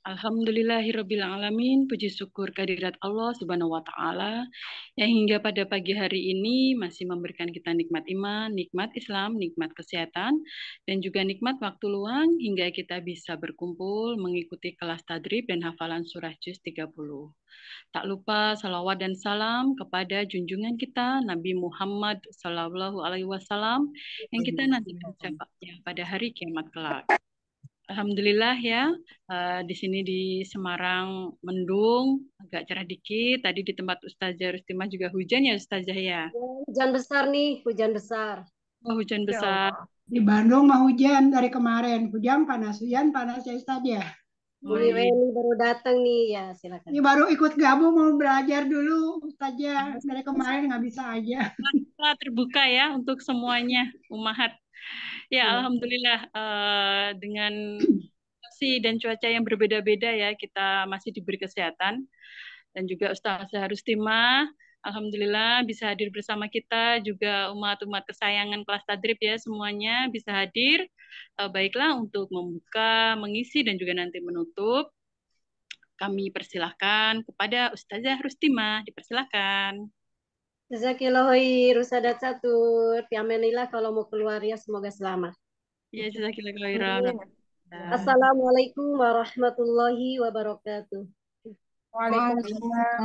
Alhamdulillahirabbil puji syukur kehadirat Allah Subhanahu wa taala yang hingga pada pagi hari ini masih memberikan kita nikmat iman, nikmat Islam, nikmat kesehatan dan juga nikmat waktu luang hingga kita bisa berkumpul mengikuti kelas tadrib dan hafalan surah juz 30. Tak lupa salawat dan salam kepada junjungan kita Nabi Muhammad Sallallahu Alaihi Wasallam yang kita nantikan mencapainya pada hari kiamat kelak. Alhamdulillah ya, eh, di sini di Semarang mendung, agak cerah dikit. Tadi di tempat Ustazah Rustimah juga hujan ya Ustazah ya? ya hujan besar nih, hujan besar. Oh, hujan ya besar. Di Bandung mah hujan dari kemarin, hujan panas, hujan panas ya Ustazah. Ya? Bu Weni oh, iya. baru datang nih ya silakan. Ini baru ikut gabung mau belajar dulu Ustazah. dari kemarin nggak bisa aja. terbuka ya untuk semuanya Umahat ya iya. alhamdulillah uh, dengan kondisi dan cuaca yang berbeda-beda ya kita masih diberi kesehatan dan juga Ustaz timah Alhamdulillah bisa hadir bersama kita juga umat-umat kesayangan kelas tadrib ya semuanya bisa hadir uh, baiklah untuk membuka, mengisi dan juga nanti menutup kami persilahkan kepada Ustazah Rustima dipersilahkan. Jazakillahir khair Ustazat Satur. Piamenilah kalau mau keluar ya semoga selamat. Ya jazakillahir khair. Assalamualaikum warahmatullahi wabarakatuh. Waalaikumsalam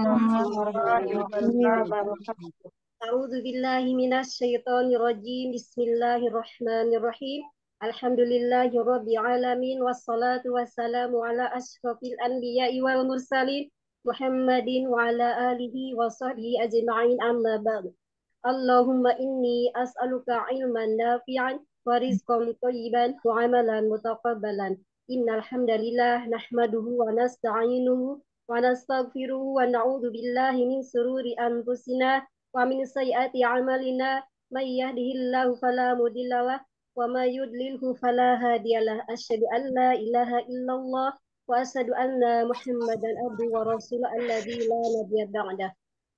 warahmatullahi wabarakatuh. A'udzu billahi minasyaitonir rajim. Bismillahirrahmanirrahim. Alhamdulillahi alamin wassalatu wassalamu ala asyrafil anbiya'i wal mursalin محمد وعلى آله وصحبه أجمعين أما بعد اللهم إني أسألك علما نافعا ورزقا طيبا وعملا متقبلا إن الحمد لله نحمده ونستعينه ونستغفره ونعوذ بالله من سرور أنفسنا ومن سيئات أعمالنا من يهده الله فلا مضل له وما يضلله فلا هادي له أشهد أن لا إله إلا الله وأشهد أن محمدا عبده ورسوله الذي لا نبي بعده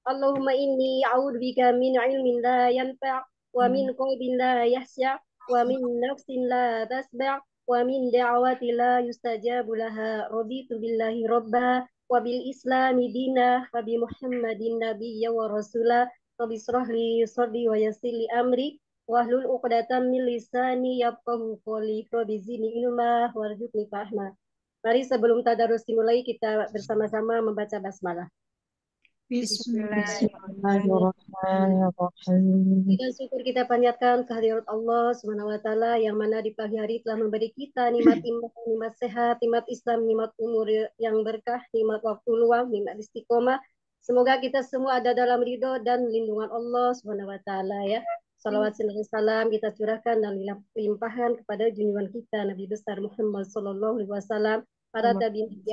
اللهم إني أعوذ بك من علم لا ينفع ومن قلب لا يخشع ومن نفس لا تسبع ومن دعوات لا يستجاب لها رضيت بالله ربا وبالإسلام دينا وبمحمد نبيا ورسولا رب اشرح لي صدري ويسر لي أمري واحلل عقدة من لساني يفقهوا قولي رب زدني علما وارزقني فهما Mari sebelum tadarus dimulai kita bersama-sama membaca basmalah. Bismillahirrahmanirrahim. Dengan syukur kita panjatkan kehadirat Allah Subhanahu wa taala yang mana di pagi hari telah memberi kita nikmat iman, nikmat sehat, nikmat Islam, nikmat umur yang berkah, nikmat waktu luang, nikmat istiqomah. Semoga kita semua ada dalam ridho dan lindungan Allah Subhanahu wa taala ya. Salawat dan salam kita curahkan dan limpahkan kepada junjungan kita Nabi besar Muhammad sallallahu alaihi wasallam para tabiin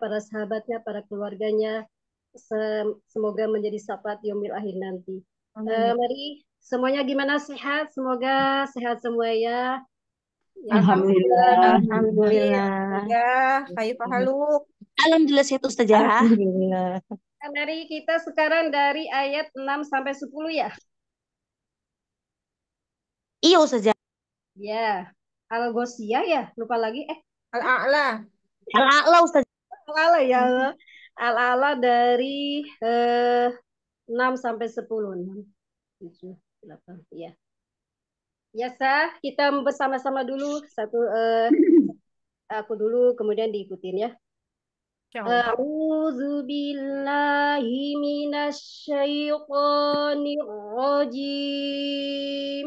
para sahabatnya, para keluarganya. Semoga menjadi sahabat yomil akhir nanti. Uh, mari semuanya gimana sehat? Semoga sehat semua ya. ya Alhamdulillah. Alhamdulillah. Ya, Kayu Pahaluk. Alhamdulillah sehat Ustazah. Alhamdulillah. Ya, mari kita sekarang dari ayat 6 sampai 10 ya. Iya Ustazah. Ya. Algosia ya, lupa lagi eh. Al-A'la al ala Ustaz. al ala ya. al ala dari uh, eh, 6 sampai 10. 6, 7, 8. Ya. Ya sah, kita bersama-sama dulu satu uh, aku dulu kemudian diikutin ya. أعوذ بالله من الشيطان الرجيم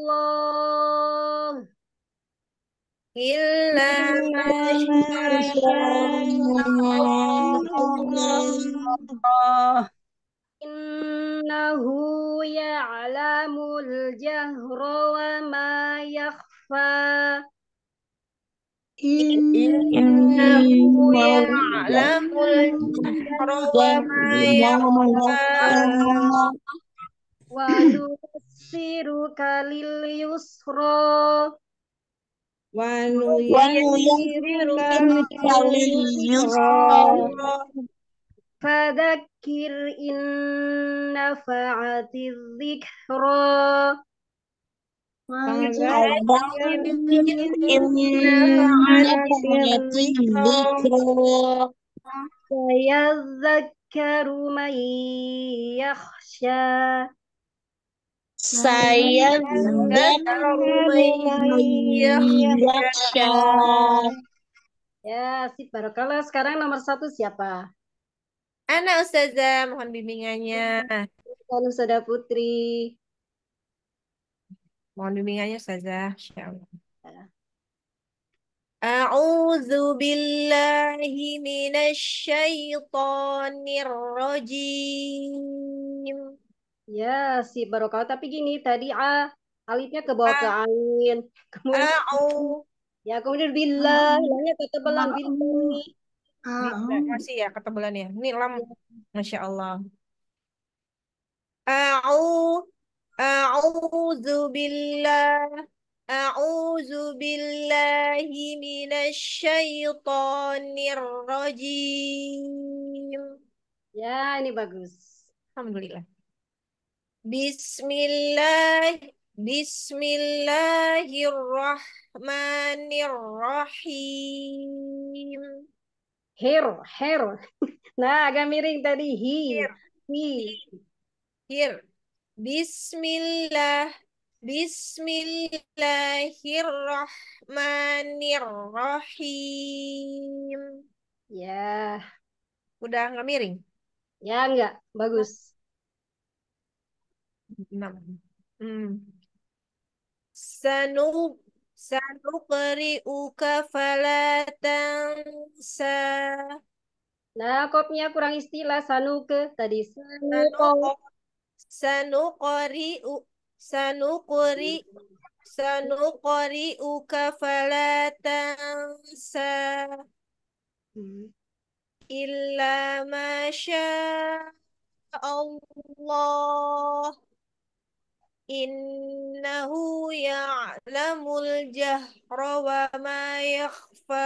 الله إلا ما شاء الله إنه يعلم الجهر وما يخفى إنه يعلم الجهر وما يخفى وَنُيَسِّرُكَ لِلْيُسْرَى وَنُيَسِّرُكَ لِلْيُسْرَى فَذَكِّرْ إِن نَّفَعَتِ الذِّكْرَى فَذَكِّرْ إِن نَّفَعَتِ الذِّكْرَى سيذكر من يخشى saya dan Ya, sip barokallah. Sekarang nomor satu siapa? Ana Ustazah, mohon bimbingannya. Dan Ustazah Putri. Mohon bimbingannya Ustazah. Insyaallah. Ya. A'udzu billahi minasy syaithanir rajim. Ya, si barokah. Tapi gini, tadi A, alifnya ke bawah ke angin ah. Kemudian, au. Ah, oh. ya kemudian bila, hilangnya ah. ketebalan bila. Oh. Gitu. Oh. kasih ya ketebalan ya. Ini lam, ya. Masya Allah. A'u, a'udzu billah. a'udzu billahi من الشيطان الرجيم. Ya, ini bagus. Alhamdulillah. Bismillah Bismillahirrahmanirrahim. Hir, hir. Nah, agak miring tadi. Hi. Hir. Hi. Hir. Bismillah. Bismillahirrahmanirrahim. Ya. Udah nggak miring? Ya, enggak, Bagus enam. Hmm. Sanu uka falatang sa, Nah, kopnya kurang istilah ke tadi. Sanuko. kari u sanu kari uka fala sa, illa masya Allah innahu ya'lamul jahra wa ma yakhfa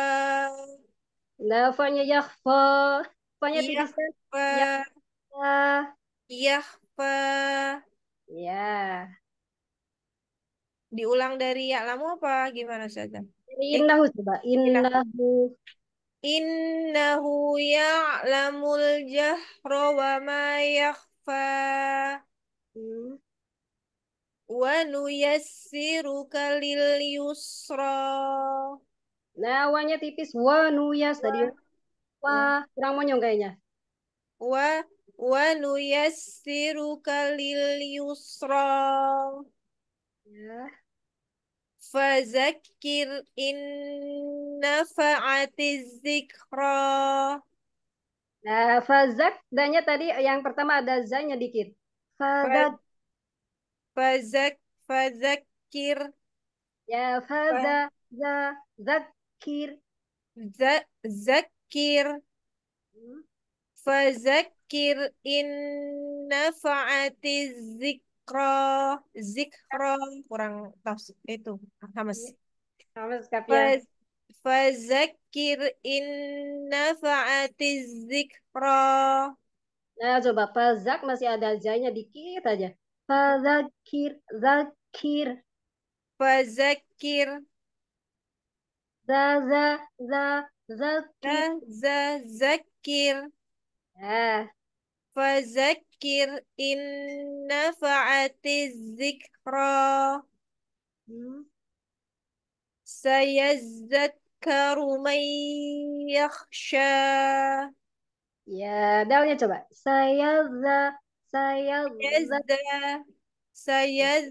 la fanya yakhfa fanya tulisan yakhfa yakhfa ya diulang dari ya'lamu apa gimana saja innahu coba innahu innahu ya'lamul jahra wa ma yakhfa hmm. Wanuyassiruka lil yusra. Nah, wanya tipis. Wanuyas tadi. wa kurang monyong kayaknya. Wa wanuyassiruka lil yusra. Ya. Fazakir in nafa'atiz zikra. Nah, fazak danya tadi yang pertama ada zanya dikit. Fazak Fazak fazakir. Ya faza za zakir. Za, zakir. Hmm? Fazakir inna nafa'ati zikra. Zikra. Kurang tafsir. Itu. Hamas. Iya. Hamas kapiah. Ya. Fazakir inna nafa'ati zikra. Nah, coba fazak masih ada janya dikit aja. فذكر ذكر فذكر ذا ذا ذا ذكر ذا ذكر فذكر إن نفعت الذكرى سيذكر من يخشى يا دعوني أتبع سيذكر Saya Yazda. Saya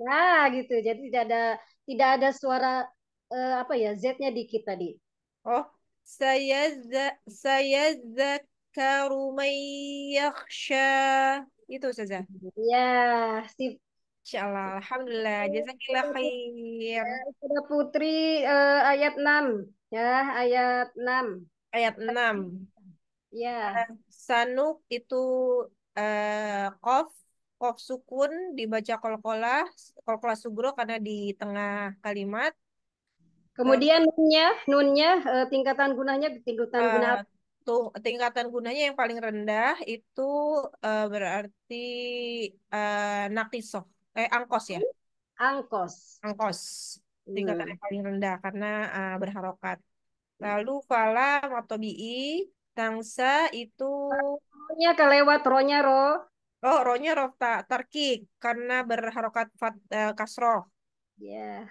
ya, gitu. Jadi tidak ada tidak ada suara uh, apa ya Z-nya dikit tadi. Oh, saya za saya Itu saja. Ya, sip Insyaallah. Alhamdulillah. Jazakillah khair. ya, Putri uh, ayat 6 ya, ayat 6. Ayat 6. Ya. Sanuk itu eh, kof kof sukun dibaca kolkola kolkola sugro karena di tengah kalimat kemudian nunnya nunnya eh, tingkatan gunanya tingkatan guna eh, tuh tingkatan gunanya yang paling rendah itu uh, berarti eh, nakisoh eh angkos ya angkos angkos tingkatan hmm. yang paling rendah karena uh, berharokat hmm. lalu fala matobi'i Tangsa itu ronya kelewat ronya ro. Oh, ronya ro ta, tarkik karena berharokat fat, uh, kasroh. Ya. Yeah.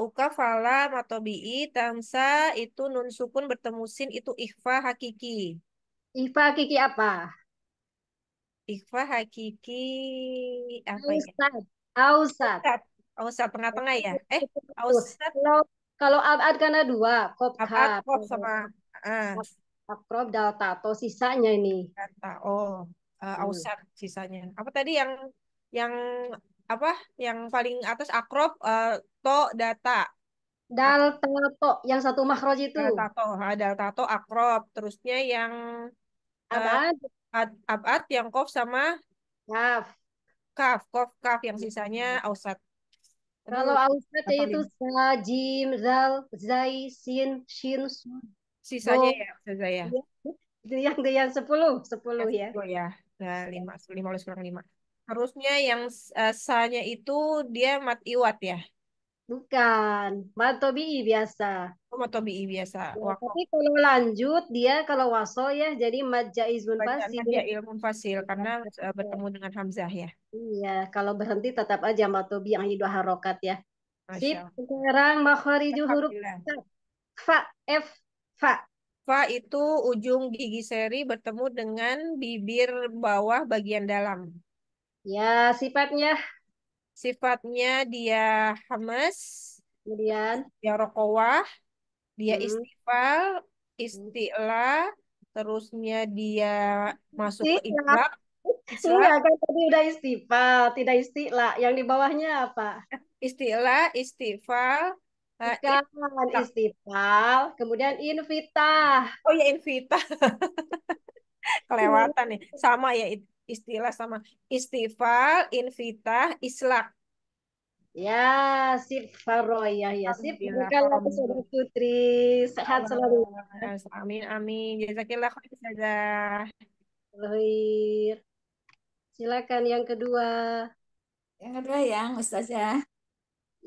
Uh, uka fala matobi tangsa itu nun sukun bertemu sin itu ikhfa hakiki. Ikhfa hakiki apa? Ikhfa hakiki apa ya? Ausat. ya? Ausat. Ausat. Ausat tengah-tengah ya? Eh, Ausat. Kalau, kalau abad karena dua, kop, abad, kop sama. Uh. Akrob, delta atau sisanya ini. delta Oh, uh, eh, ausak hmm. sisanya. Apa tadi yang yang apa? Yang paling atas akrob uh, eh, to data. delta to yang satu makhraj itu. delta to, ha, delta to akrob. Terusnya yang eh, abad uh, abad ab yang kof sama kaf. Kaf, kof, kaf yang sisanya hmm. ausat. Kalau ausat yaitu sa, jim, zal, zai, sin, shin, sun, sisanya oh. ya saya itu Yang yang sepuluh sepuluh ya. Sepuluh ya. Nah, iya. lima lima oleh kurang lima. Harusnya yang uh, sanya itu dia mat iwat ya. Bukan, matobi biasa. Oh, matobi biasa. Ya, tapi kalau lanjut dia kalau waso ya jadi mat jaizun fasil. ilmu fasil karena ya. bertemu dengan hamzah ya. Iya, kalau berhenti tetap aja matobi yang dua harokat ya. Sip, sekarang makhariju huruf fa f Fa. Fa itu ujung gigi seri bertemu dengan bibir bawah bagian dalam. Ya, sifatnya. Sifatnya dia hamas. Kemudian. Dia rokowah. Dia hmm. istifal. Hmm. Istila. Terusnya dia masuk Istila. ke Enggak, kan tadi udah istifal, tidak istila. Yang di bawahnya apa? Istilah, istifal, Bukan istiqlal, kemudian invita. Oh ya invita. Kelewatan nih. Sama ya istilah sama istifal, invita, islak. Ya, sip faroyah ya, sip. Bukan lagi putri. Sehat selalu. Amin, amin. Jazakillah khair saja. Silakan yang kedua. Yang kedua yang Ustazah.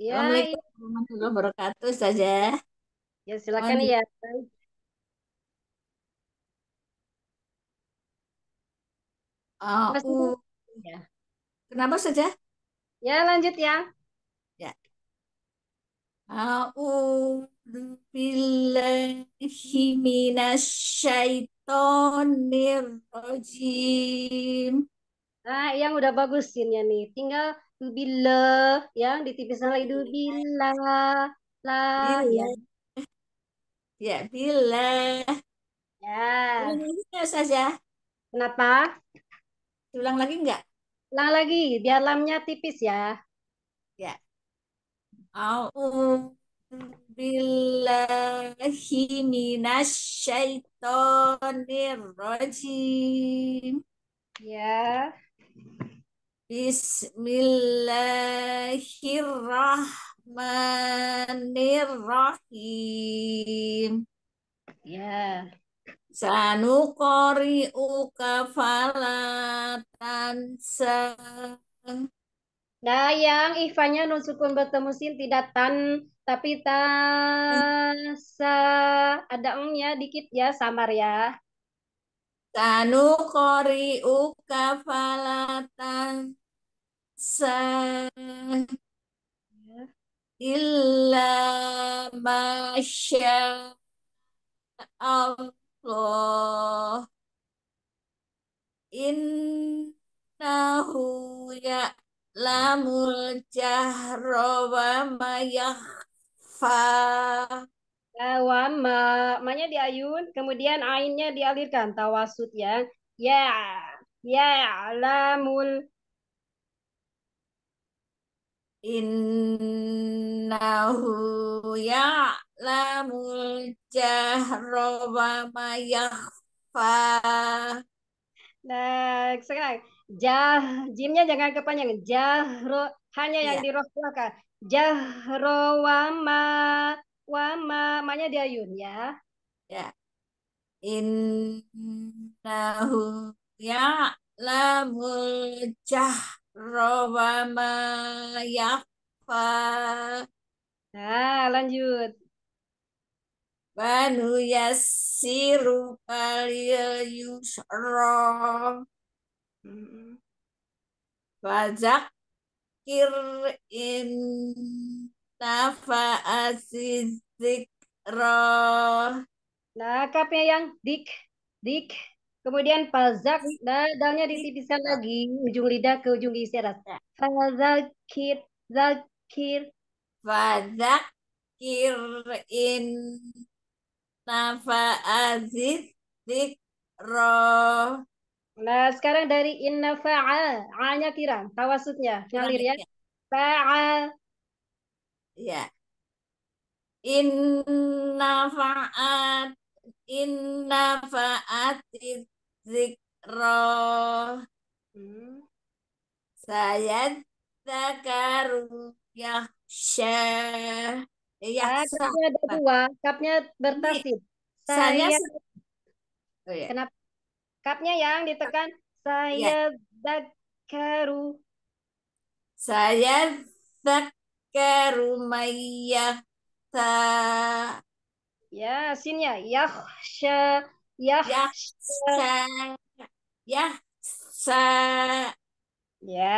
Ya, Assalamualaikum warahmatullahi wabarakatuh saja. Ya silakan ya. Uh, ya. Kenapa saja? Ya lanjut ya. Ya. A'udzu billahi minasyaitonir rajim. Nah, yang udah bagus ya nih. Tinggal billah ya ditipis ya. ya, ya. lagi dubila billah lah ya ya billah ya saja kenapa ulang lagi enggak ulang lagi biar lamnya tipis ya ya au billahi minasyaitonir rajim ya Bismillahirrahmanirrahim. Ya. Sanukori uka falatan seng. Nah, yang ifanya nun sukun bertemu sin tidak tan tapi tasa ada ya, dikit ya samar ya. Sanukori uka falatan sa illa masya Allah innahu ya'lamul jahra wa ma yakhfa Wama, maknya diayun, kemudian ainnya dialirkan tawasud ya. Ya, ya lamul Innahu ya'lamul jahra wa ma yakhfa. Nah, sekarang jah jimnya jangan kepanjangan Jahro hanya yang ya. dirohkan. Jahro wama wama manya diayun ya. Ya. Innahu ya'lamul jahra Rawama Yafa. Nah, lanjut. Banu Yasiru Kalil Yusro. Wajak Kir in tafa'asizik ro, Nah, kapnya yang dik, dik. Kemudian palzak, dalnya ditipiskan lagi, ujung lidah ke ujung gigi atas. Ya. Fazakir, zakir. Fazakir in nafa aziz dikro. Nah, sekarang dari in fa'a, a-nya tiram, tawasutnya, ngalir ya. ya. Fa'a. Ya. In nafa'at Inna fa'ati zikro hmm. Saya takaru yaksha eh, ah, yaksha kapnya ada dua, kapnya bertasib. Iya. Saya, saya oh, ya. Kenapa? Kapnya yang ditekan saya takaru Saya zakaru mayyah Ya, sinnya yakhsha yakhsha yakhsha. Ya,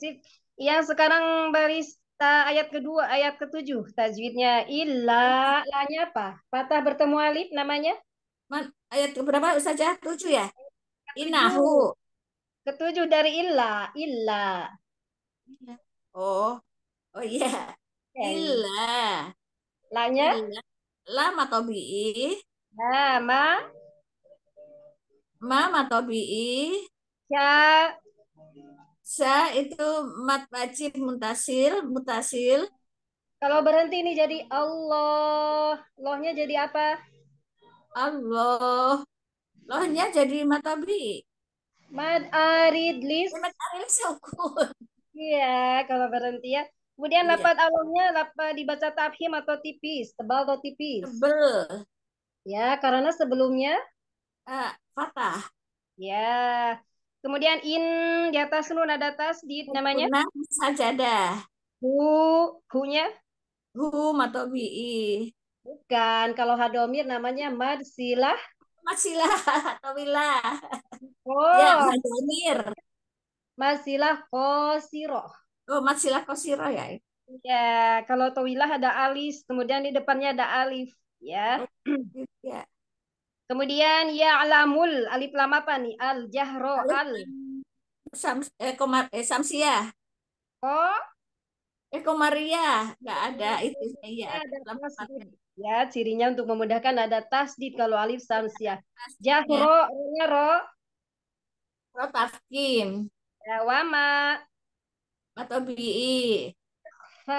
sip. Yang sekarang baris barista ayat kedua, ayat ketujuh, tajwidnya illa, lanya apa? Patah bertemu alif namanya? Man, ayat berapa saja? Tujuh ya? Inahu. Ketujuh dari illa, illa. Iya. Oh, oh iya. Yeah. Illa. Lanya? Illa lama atau bi'i? Ya, ma. Ma atau bi'i? Ya. Sa itu mat wajib mutasil, mutasil. Kalau berhenti ini jadi Allah. Lohnya jadi apa? Allah. Lohnya jadi mata bi. Mad arid lis. Mad arid syukur Iya, kalau berhenti ya. Kemudian iya. lapat alongnya lapat dibaca tafhim atau tipis, tebal atau tipis. Tebal. Ya, karena sebelumnya uh, eh, fatah. Ya. Kemudian in di atas nun ada di namanya? Nah, sajadah. Hu, hunya? Hu bi. Bukan, kalau hadomir namanya madsilah. Madsilah atau wilah. Oh. Ya, hadomir. Madsilah kosiroh. Oh, Matsilah Kosiro ya? Ya, kalau Towilah ada alis, kemudian di depannya ada alif. Ya. Oh, ya. Kemudian ya alamul alif lam apa nih? Al jahro al. Sam, eh, komar, eh, Samsia. Oh. Eh, Komaria, nggak ada iya, itu ya. Ada ya, cirinya untuk memudahkan ada tasdid kalau alif samsia. Jahro, ya. ro, ro oh, tafkim. Ya, wama matobi'i fa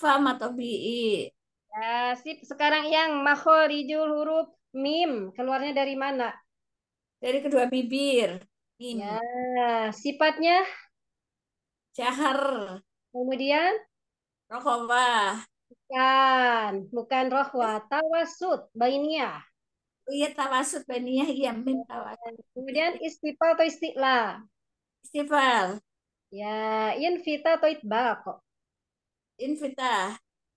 fa matobi'i ya sip sekarang yang makhorijul huruf mim keluarnya dari mana dari kedua bibir mim. ya sifatnya jahar kemudian rokhwa bukan bukan rokhwa tawasud bainia Iya tawasud baniyah iya mim tawasud. Kemudian istiqal atau istiqla. Festival. Ya, invita atau kok, Invita.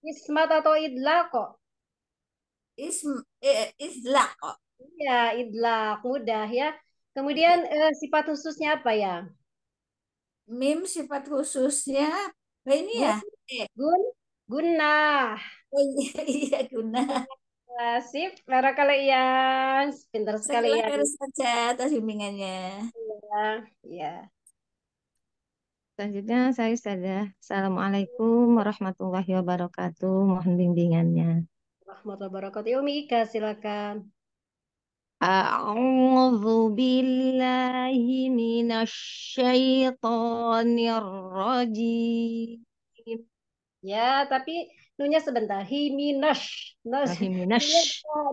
Ismat atau kok, Ism, eh, kok, Ya, idla Mudah ya. Kemudian iya. eh, sifat khususnya apa ya? Mim sifat khususnya apa ini ya? Gun, eh, gunah. Oh, iya, iya gunah. Sip, kali ya. pinter sekali ya. Harus saja atas bimbingannya. Iya, iya. Selanjutnya saya saja. Assalamualaikum warahmatullahi wabarakatuh. Mohon bimbingannya. Warahmatullahi wabarakatuh. Umi Ika, silakan. A'udzu billahi من الشيطان rajim. Ya, tapi nunya sebentar Himinash. Nash. Himinash.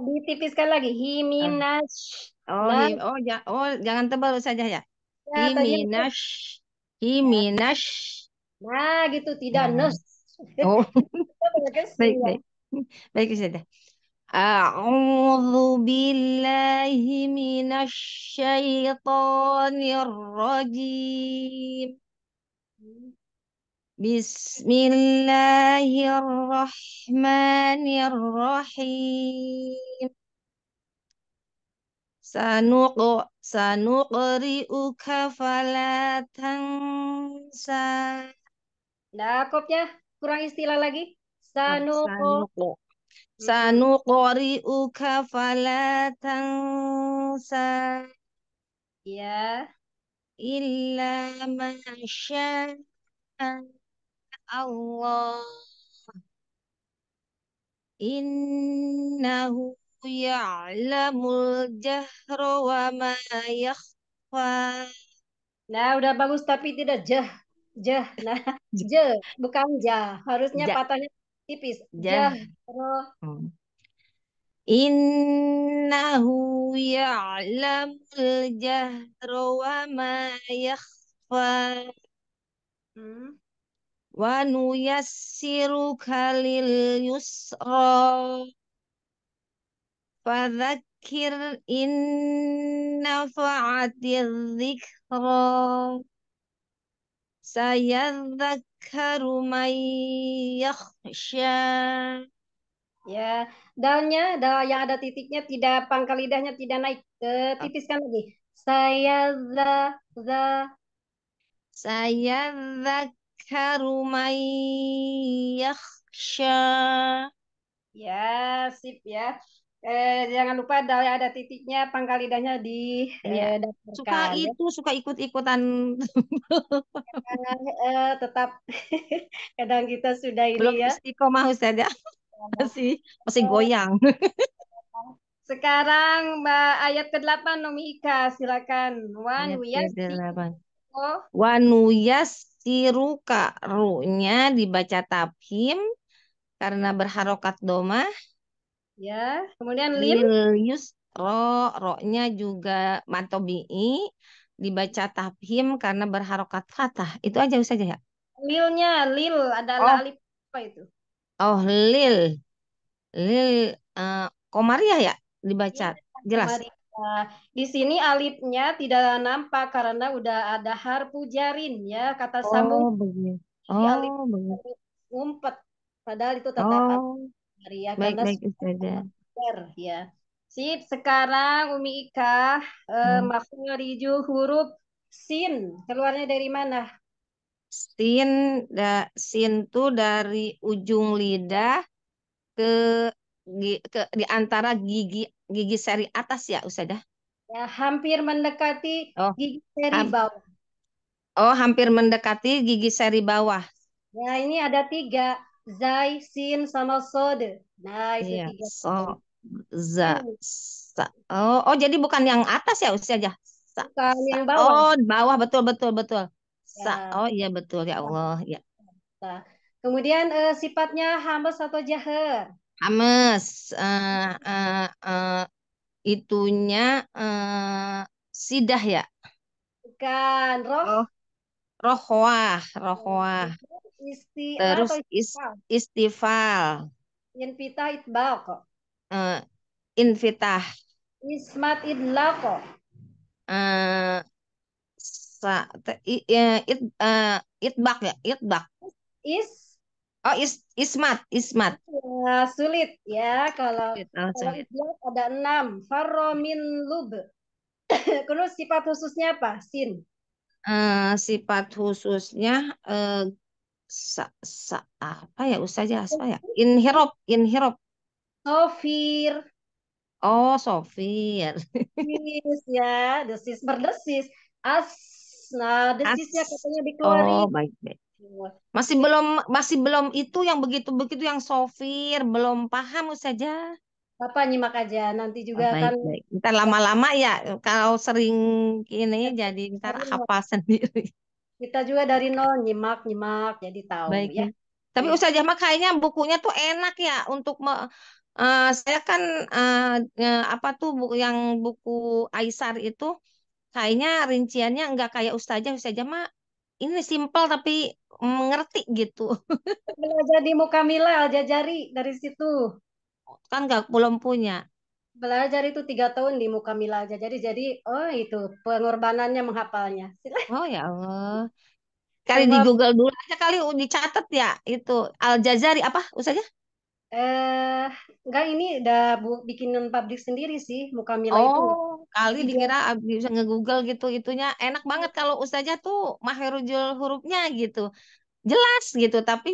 ditipiskan lagi Himinash. Ah. oh nah. him, oh ya, oh jangan tebal saja ya, ya Himinash. himinosh ya. nah gitu tidak nah. nosh oh ya. baik baik baik saja أعوذ billahi من الشيطان rajim. Bismillahirrahmanirrahim. Sanuq sanuqri'uka fala tansa. Nah, ya? kurang istilah lagi. Sanuqo. Hmm. Sanuqri'uka fala tansa. Ya. Illa syaa Allah innahu ya'lamul jahra wa ma yakhfa nah udah bagus tapi tidak jah jah nah jah bukan jah harusnya jah. patahnya tipis jah jahra hmm. innahu ya'lamul jahra wa ma yakhfa hmm wa nuyassiruka lil yusra fadzakkir inna fa'atil dhikra sayadzakkaru man yakhsha Ya, daunnya daun yang ada titiknya tidak pangkal lidahnya tidak naik. Ke, tipiskan lagi. Saya za za saya zak yadhakkaru man yakhsha. Ya, sip ya. Eh, jangan lupa ada, ada titiknya, pangkal lidahnya di ya. eh, Suka itu, suka ikut-ikutan. eh, tetap kadang kita sudah ini Belum ya. Belum istiqomah Ustaz ya. Iya. Masih, masih goyang. Sekarang Mbak ayat ke-8 Nomi Ika, silakan. Wan wiyas. Ke-8 siruka nya dibaca tabhim karena berharokat domah ya kemudian lin yus ro ro-nya juga matobi'i dibaca tabhim karena berharokat fathah itu aja bisa aja ya lilnya lil adalah oh. alif apa itu oh lil lil uh, komariah ya dibaca ya, jelas Nah, di sini alifnya tidak nampak karena udah ada harpu jarin ya kata oh, sambung. Begini. Oh, alif Ngumpet. Padahal itu tatapan oh. hari ya baik, karena baik, ya. Sip, sekarang Umi Ika eh, hmm. huruf sin. Keluarnya dari mana? Sin da, sin tuh dari ujung lidah ke ke, di antara gigi gigi seri atas ya Ustazah? Ya, hampir mendekati oh, gigi seri bawah. Oh, hampir mendekati gigi seri bawah. Ya, ini ada tiga. Zai, Sin, sama Sod. Nah, itu ya, tiga. So, za, hmm. sa. Oh, oh, jadi bukan yang atas ya Ustazah? Sa, bukan yang bawah. Oh, bawah, betul, betul, betul. Sa. Ya. Oh, iya betul, ya, ya. Allah. Ya. Nah, kemudian uh, sifatnya hamas atau jahar. Hames eh, eh, eh, itunya eh, sidah ya? Bukan, roh. Oh. Rohwah, rohwah. Oh, isti ah, Terus istifal. istifal. Invitah itbal kok. Uh, eh, invitah. Ismat idla kok. Uh, sa, eh, it, uh, it, uh, itbak ya, itbak. Is Oh, is, ismat, ismat. Ya, sulit ya kalau sulit, oh, sulit. ada enam. Faromin lub. Kalau sifat khususnya apa? Sin. Uh, sifat khususnya uh, sa, sa, apa ya aja, apa ya? Inhirop, inhirop. Sofir. Oh, sofir. Desis ya, desis berdesis. As, nah desisnya As, katanya dikeluarin. Oh, baik, baik. Masih belum masih belum itu yang begitu-begitu yang sofir, belum paham saja. Bapak nyimak aja nanti juga oh, baik, kan. Baik. Ntar lama-lama ya kalau sering ini iya, jadi ntar apa sendiri. Kita juga dari nol nyimak-nyimak jadi tahu baik, ya. Tapi usaha iya. Ustazah mah kayaknya bukunya tuh enak ya untuk me, uh, saya kan uh, apa tuh bu yang buku Aisar itu kayaknya rinciannya nggak kayak Ustazah Ustazah mah ini simpel tapi mengerti gitu. Belajar di muka Mila jajari dari situ. Kan gak belum punya. Belajar itu tiga tahun di muka aja. Jadi jadi oh itu pengorbanannya menghafalnya. Oh ya Allah. Kali di Google dulu aja kali dicatat ya itu Al Jazari apa usahanya? Eh, enggak ini udah bu bikinan pabrik sendiri sih muka Mila itu. Oh, kali Jadi dikira bisa nge-google gitu itunya. Enak banget kalau ustazah tuh maherujul hurufnya gitu. Jelas gitu, tapi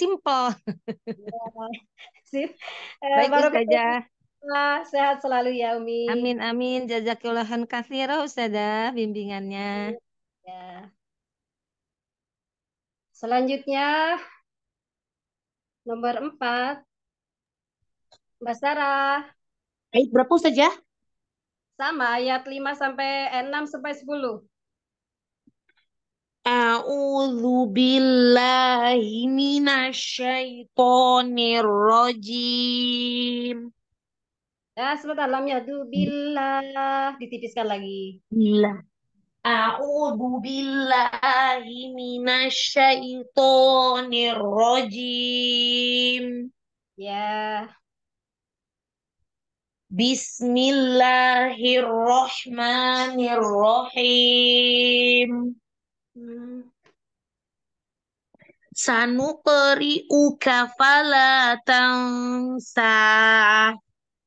simple. Ya, Eh, Baik baru ustazah. Eh, sehat selalu ya Umi. Amin amin. Jazakallahu katsira ustazah bimbingannya. Ya. Selanjutnya nomor empat Mbak Sarah. Ayat berapa saja? Ya? Sama, ayat 5 sampai 6 sampai 10. A'udzu billahi minasyaitonir rajim. Ya, sebentar ya du billah ditipiskan lagi. Billah. A'udzu billahi minasyaitonir rajim. Ya. Bismillahirrohmanirrohim. Hmm. Sanukori uka fala tangsa.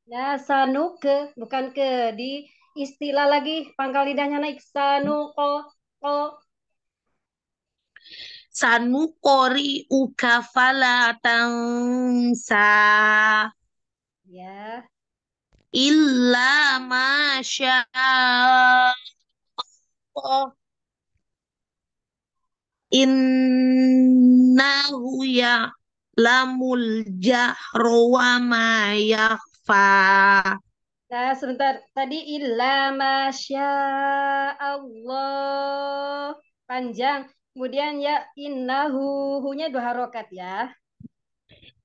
Ya, sanuke, bukan ke. Di istilah lagi, pangkal lidahnya naik. Sanuko, ko. Sanukori uka fala tangsa. Ya illa masya Allah innahu ya lamul jahru wa ma yakhfa Nah, sebentar. Tadi illa masya Allah. Panjang. Kemudian ya innahu. Hunya dua harokat ya.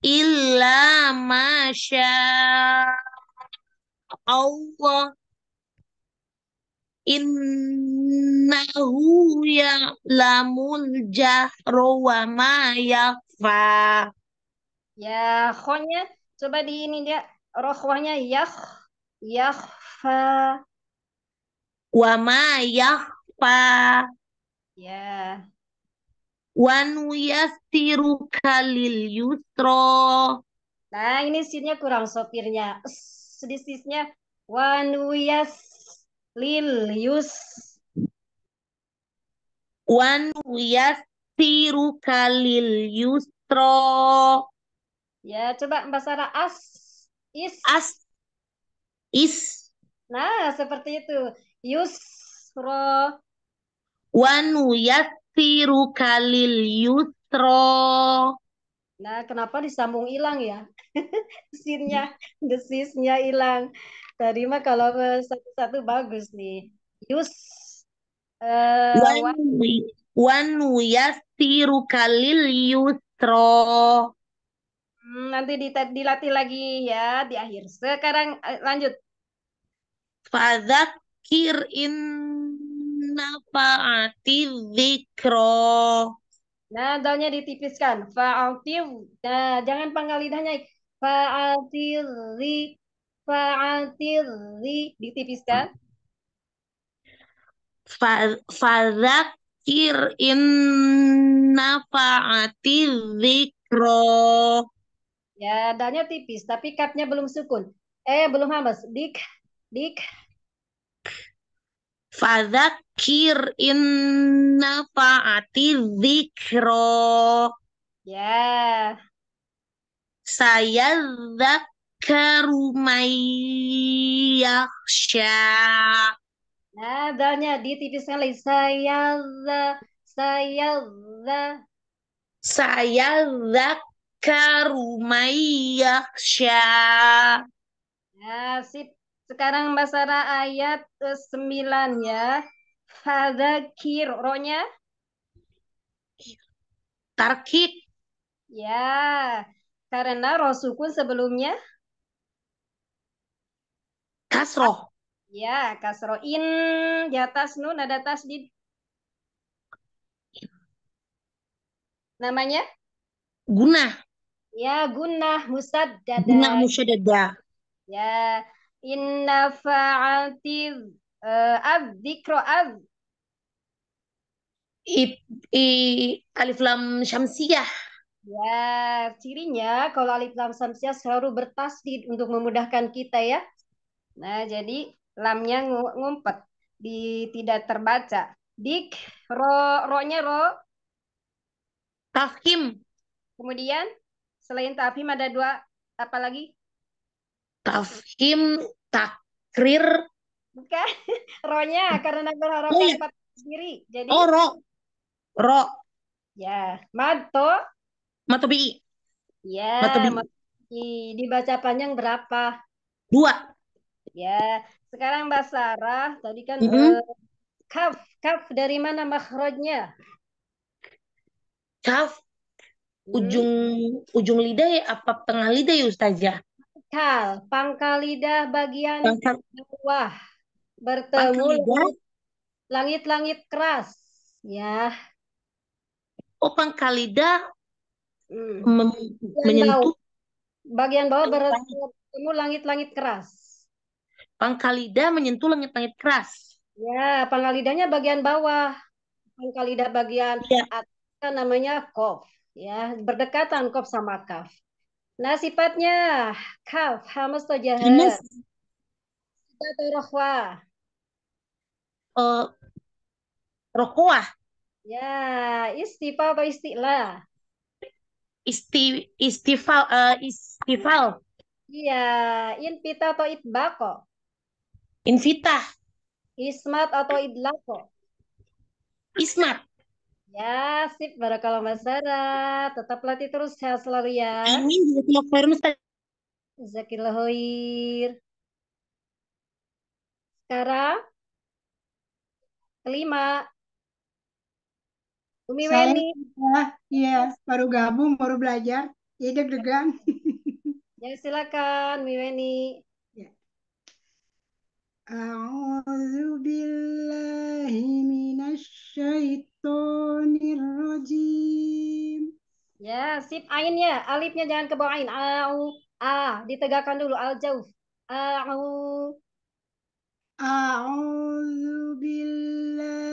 Illa masya Allah innahu ya'lamul jahra wa ma yakfa. Ya, khonya coba di ini dia rokhwahnya yakh yakhfa wa ma yakhfa. Ya. Wa nuyassiruka lil yusra. Nah, ini sinnya kurang sopirnya sedisnya wanuyas lil yus wan tiru kalil yustro ya coba mbak Sarah as is as is nah seperti itu yusro wan tiru kalil yustro nah kenapa disambung hilang ya sinnya desisnya hilang tadi mah kalau satu-satu bagus nih Yus uh, one, one yasiru kalil yusro hmm, nanti dilatih lagi ya di akhir sekarang eh, lanjut fadakir in fa'ati zikro Nah, daunnya ditipiskan. Fa'atif. Nah, jangan pangkal lidahnya. Fa'atirri. Fa'atirri. Ditipiskan. Fa'zakir inna fa'atidzikro. Ya, adanya tipis, tapi kapnya belum sukun. Eh, belum hamas. Dik, dik. Fadzakir inna fa'ati dzikro. Ya saya zakaru Nah, dalnya TV lagi. Saya saya saya zakaru Nah, Ya, sip. Sekarang Mbak Sarah ayat sembilan 9 ya. Fadzakir, rohnya? Tarkik. Ya, karena roh sukun sebelumnya kasroh. Ah, ya, kasroh in di atas nun ada di Namanya? Guna. Ya, guna musaddada. Guna musaddada. Ya, inna fa'ati uh, eh, ab dzikra ab I, I, alif lam syamsiyah. Ya, cirinya kalau alif lam samsiah selalu bertasdid untuk memudahkan kita ya. Nah, jadi lamnya ngumpet, di tidak terbaca. Dik, ro, ro-nya ro. tafkim Kemudian selain tafhim ada dua apa lagi? tafkim takrir. Bukan, ro-nya karena berharap oh, iya. sendiri. Jadi Oh, ro. Ro. Ya, mato Matobi. Iya. yeah, Matobi. Matobi. Dibaca panjang berapa? Dua. Ya, sekarang Mbak Sarah tadi kan mm -hmm. uh, kaf, kaf dari mana makhrajnya? Kaf hmm. ujung hmm. ujung lidah ya, apa tengah lidah ya Ustazah? Pangkal, pangkal lidah bagian pangkal. bawah bertemu langit-langit keras, ya. Oh, pangkal lidah Hmm. mem bagian menyentuh bawah. bagian bawah bertemu langit-langit keras. Pangkalida menyentuh langit-langit keras. Ya, pangkalidanya bagian bawah. Pangkalida bagian ya. atas namanya kof. Ya, berdekatan kof sama kaf. Nah, sifatnya kaf, hamas to jahat. Hamas. rohwa. Uh, eh, rohwa. Ya, istifa apa istilah? isti istival uh, istival Iya, invita atau itbako? Invita. Ismat atau idlako? Ismat. Ya, sip. Barakallah kalau Tetap latih terus sehat selalu ya. Amin. Jazakallah khair, Jazakallah khair. Sekarang, kelima. Umi saya, Weni. Iya, baru gabung, baru belajar. Iya, deg-degan. Ya, silakan Umi Weni. أعوذ بالله من الشيطان الرجيم Ya, sip ain ya. alifnya jangan ke bawah ain. Au, a, ditegakkan dulu al jauh. Au. A'udzu billahi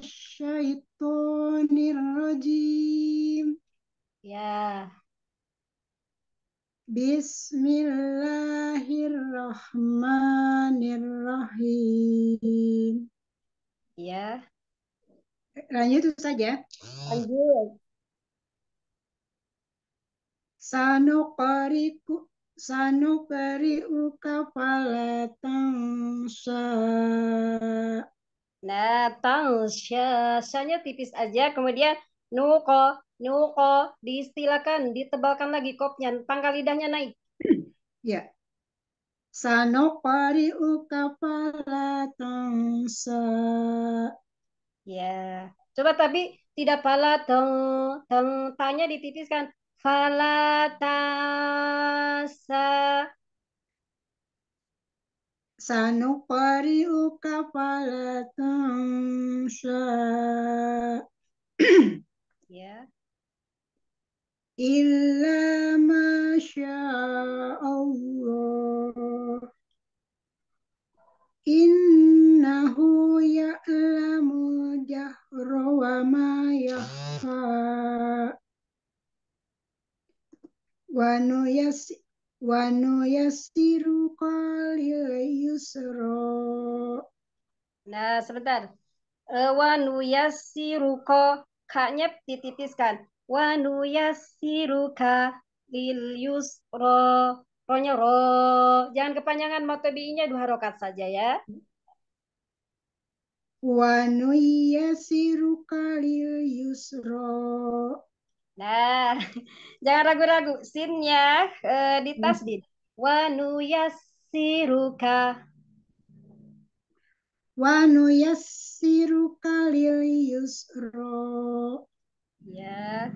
Minasyaitonirrojim. Ya. Bismillahirrahmanirrahim. Ya. Lanjut saja. Ya. Lanjut. kariu kapalatang sa Nah, tangs syasanya tipis aja. Kemudian nuko, nuko, diistilahkan ditebalkan lagi kopnya, pangkal lidahnya naik. Ya. uka ukapala tangsa. Ya. Coba tapi tidak pala teng teng tanya ditipiskan. Falatasa sanuqari'uka fala tansha ya illa ma Allah innahu lamu jahra wa ma yakha wa nu Wanu yasiruka qalil yusro. Nah, sebentar. E, wanu yasiru ko. nya dititiskan. yasiruka yasiru ka lil yusro. Ronya ro. Jangan kepanjangan motobi dua harokat saja ya. Wanu yasiruka qalil yusro. Nah, jangan ragu-ragu. Sinnya uh, eh, di hmm. tasdid. Wa yasiruka Wa yasiruka lil yusro. Ya.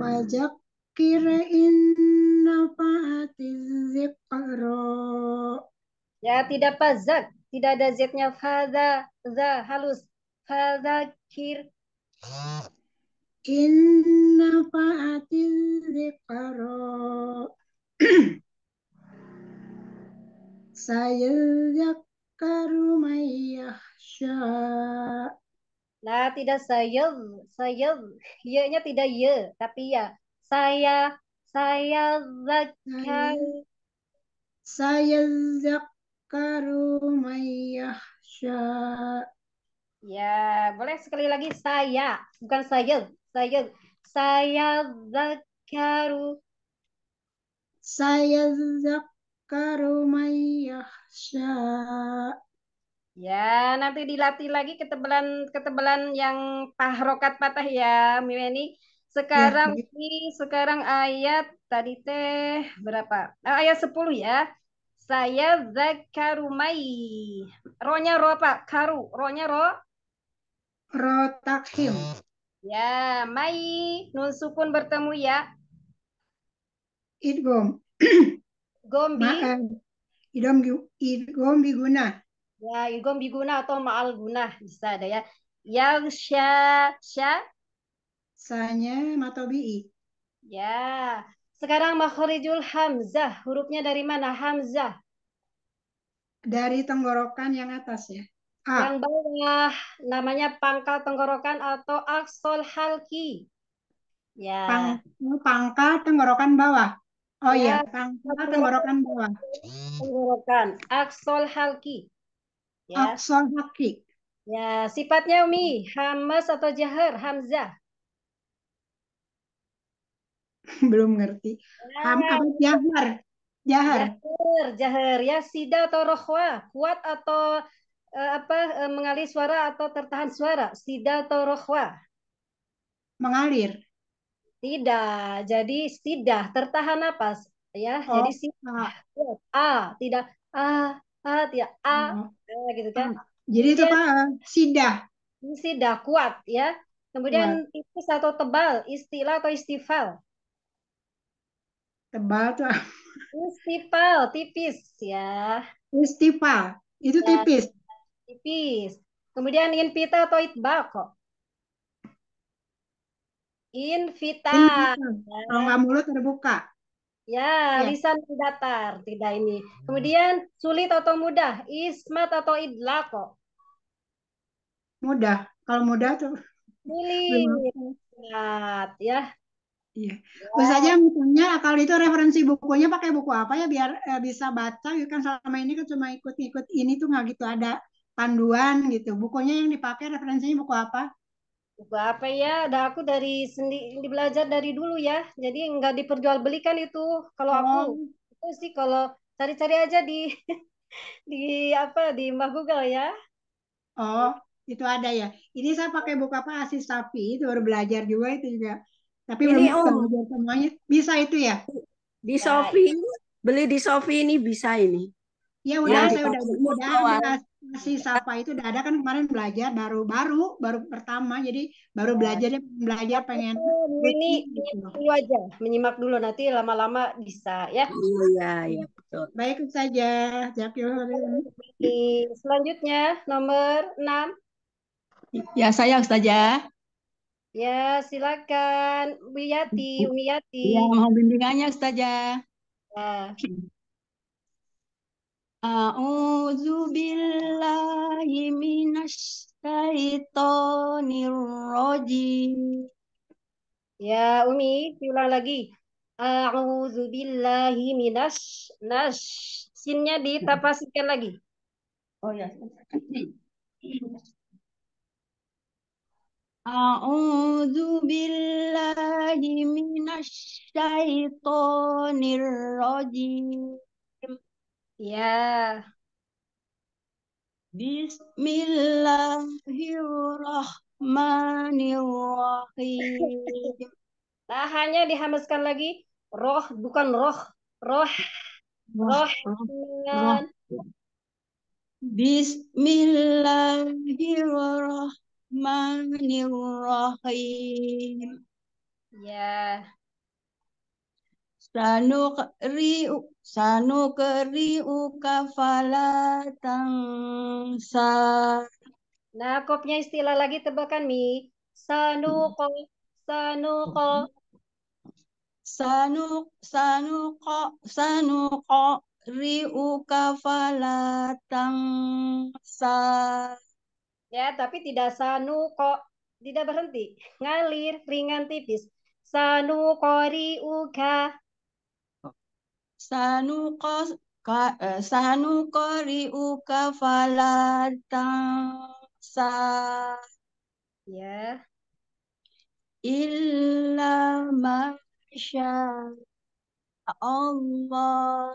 Wajak kira inna fa'ati zikro. Ya, tidak pazak. Tidak ada z Fa'za, za, halus. Fa'za kir. Inna fa'atil zikara Sayadzakaru mayyahsya Nah, tidak saya, saya, ya-nya tidak ya, tapi ya, saya, saya zakar. Saya zakaru mayyahsya. Ya, boleh sekali lagi saya, bukan saya saya saya zakaru saya zakaru mayyahsha ya nanti dilatih lagi ketebalan ketebalan yang pahrokat patah ya mimeni sekarang ya. ini sekarang ayat tadi teh berapa ah, ayat sepuluh ya saya zakarumai ronya ro pak karu ronya ro ro takhim Ya, mai nun sukun bertemu ya. Idgom. Gombi. Idom eh, idgom biguna. Ya, idgom biguna atau ma'al guna bisa ada ya. Yang sya sya sanya bi. Ya. Sekarang makhorijul hamzah. Hurufnya dari mana? Hamzah. Dari tenggorokan yang atas ya ha. Yang bawah namanya pangkal tenggorokan atau aksol halki. Ya. Pang, pangkal tenggorokan bawah. Oh ya, iya, pangkal tenggorokan bawah. Tenggorokan, aksol halki. Ya. Aksol halki. Ya, sifatnya Umi, hamas atau jahar, hamzah. Belum ngerti. Ya. Ham apa jahar? Jahar. Jahar, jahar. Ya, sida atau rohwa, kuat atau Eh, apa eh, mengalir suara atau tertahan suara? Sida atau rokhwa? Mengalir. Tidak. Jadi tidak tertahan napas ya. Oh. Jadi sida. Ah. A tidak a a tidak a, a oh. eh, gitu kan. Ah. Jadi itu apa? Sida. Sida kuat ya. Kemudian kuat. tipis atau tebal, istilah atau istifal? Tebal tuh. Istifal, tipis ya. Istifal, itu ya. tipis. Tipis. Kemudian in pita atau it bako? In Kalau nggak ya. mulut terbuka. Ya, ya, lisan datar, tidak ini. Kemudian sulit atau mudah? Ismat atau idlako? Mudah. Kalau mudah tuh sulit. ya. Iya. Terus ya. misalnya kalau itu referensi bukunya pakai buku apa ya biar eh, bisa baca Ya kan selama ini kan cuma ikut-ikut ini tuh nggak gitu ada panduan gitu. Bukunya yang dipakai referensinya buku apa? Buku apa ya? Ada aku dari sendiri belajar dari dulu ya. Jadi nggak diperjualbelikan itu. Kalau oh. aku itu sih kalau cari-cari aja di di apa di Mbah Google ya. Oh, itu ada ya. Ini saya pakai buku apa Asis Safi itu baru belajar juga itu juga. Tapi ini, belum oh. belajar semuanya. Bisa itu ya? Di Sofi, ya. beli di Sofi ini bisa ini. Ya udah, ya, saya udah udah, udah masih sapa itu udah ada kan kemarin belajar baru baru baru pertama jadi baru iya. belajar belajar pengen ini gitu. aja menyimak dulu nanti lama-lama bisa ya iya iya, iya betul baik saja Jadi selanjutnya nomor 6 ya saya saja ya. ya silakan Bu Yati Umi Yati ya mohon bimbingannya saja ya. ya. A'udzu billahi minasy syaitonir rajim. Ya Umi, diulang lagi. A'udzu billahi minasy nas. Sinnya ditapasikan lagi. Oh ya. A'udzu billahi minasy syaitonir rajim. Ya. Bismillahirrahmanirrahim. hanya dihamaskan lagi. Roh, bukan roh. Roh. Roh. roh. Bismillahirrahmanirrahim. Ya. Sanukri'u sanukri'uka kafalatang tangsa. Nah, kopnya istilah lagi tebakan Mi. Sanuko, sanuko. Sanuk, sanuko, sanuko, riuka kafalatang tangsa. Ya, tapi tidak sanuko, tidak berhenti. Ngalir, ringan, tipis. kori uka sanuqas ka, eh, sanuqari'uka falatansa ya illa ma Allah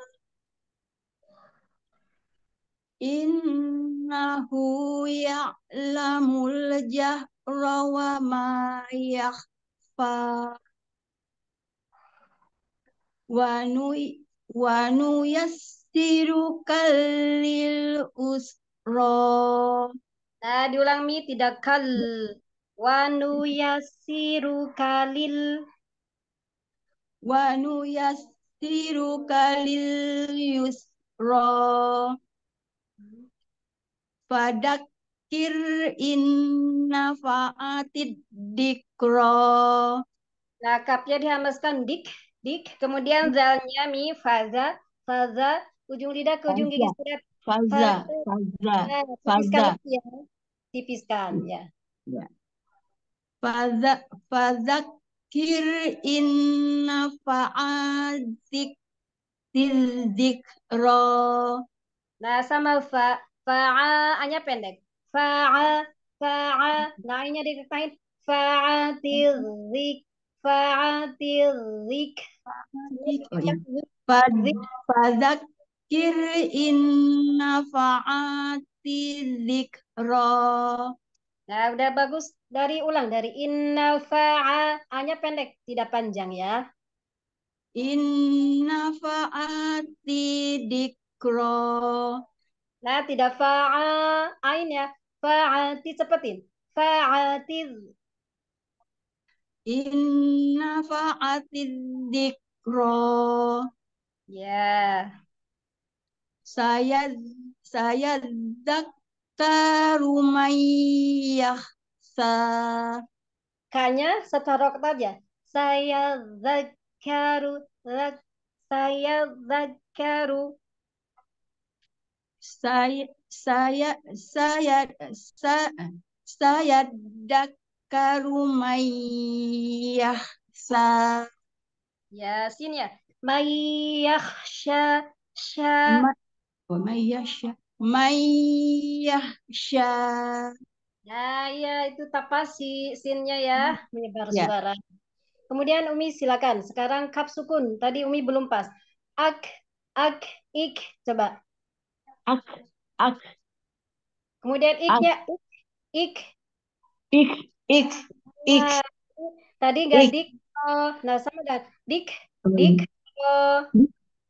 Innahu ya'lamul jahra wa ma yakhfa wa nu'i wa nuyassirukal kalil usra. Nah, diulang mi tidak kal. Wa nuyassirukal kalil, wa kalil lil yusra. kir inna fa'atid dikro. nah kapnya dihamaskan dik dik kemudian hmm. zalnya mi faza faza ujung lidah ke ujung gigi sudah faza faza faza tipiskan ya. Ya. ya faza faza kir inna fa'adik ro nah sama fa faa hanya pendek fa'a fa'a nah ini zik. Fa'atil fa'atizik Oh, iya. inna fa'ati zikra. Nah, udah bagus. Dari ulang, dari inna fa'a. A-nya pendek, tidak panjang ya. Inna fa'ati dikro. Nah, tidak fa'a. ya. fa'ati, cepetin. Fa'ati Inna dikro, Ya. Saya Saya saya ya sa. Kanya satu kata aja. Saya zakaru zak, saya zakaru saya saya saya sa saya dak karumayah sa yasin ya, ya. mayyahsha sha wa oh, mayyahsha mayyahsha ya ya itu tapas si sinnya ya hmm. menyebar ya. suara kemudian Umi silakan sekarang kap sukun tadi Umi belum pas ak ak ik coba ak ak kemudian iknya ik ik ik Ik, ik. Nah, tadi gak ik. dik, uh, nah sama gak dik, hmm. dik, uh,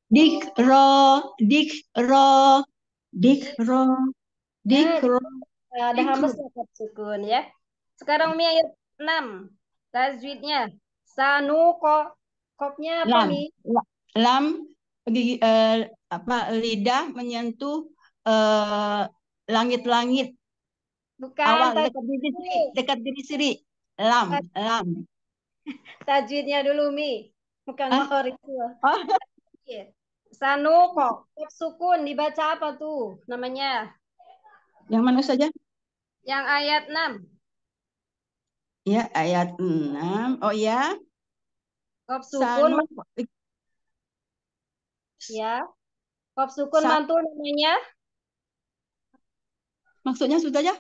dik ro, dik ro, dik ro, dik hmm. ro. Nah, ada hambus ya, sukun ya. Sekarang mi ayat 6. Tajwidnya ko Kopnya apa lam, nih? Lam gigi, uh, apa lidah menyentuh langit-langit. Uh, langit -langit. Bukan. Awal taj... dekat diri sendiri. Dekat diri sendiri. Lam. Lam. Tajwidnya dulu Mi. Bukan ah? itu. Oh. Sanuko. Sukun. Dibaca apa tuh namanya? Yang mana saja? Yang ayat 6. Ya, ayat 6. Oh ya. Kop sukun. Ya. Kop sukun Sa mantul namanya. Maksudnya sudah ya?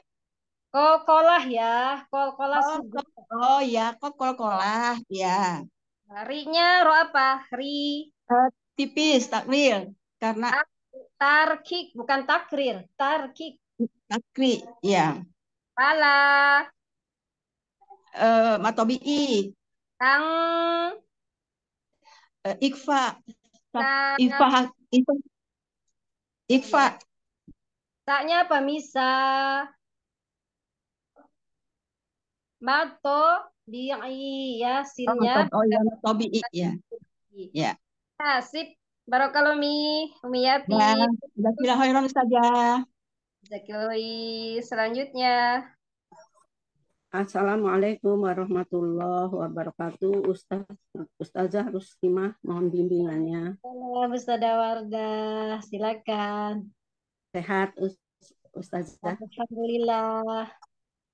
Kol-kolah ya, kol-kolah oh, Oh ya, kok kol-kolah ya. Harinya ro apa? Ri. Uh, tipis takrir karena ah, tarkik bukan takrir, tarkik. Takri, ya. Pala. Uh, eh, matobi'i. Tang. Uh, eh, ikfa. Ta ikfa. Ikfa. Ikfa. Iya. Taknya apa? Misa mato bi'i ya oh, sinnya oh, oh ya mato bi'i ya ya asik barakallahu mi umiyati ya jazakallahu khairan saja. jazakallahu selanjutnya Assalamualaikum warahmatullahi wabarakatuh. Ustaz, Ustazah Rustimah, mohon bimbingannya. Halo, Ustazah Warda, silakan. Sehat, Ustazah. Alhamdulillah.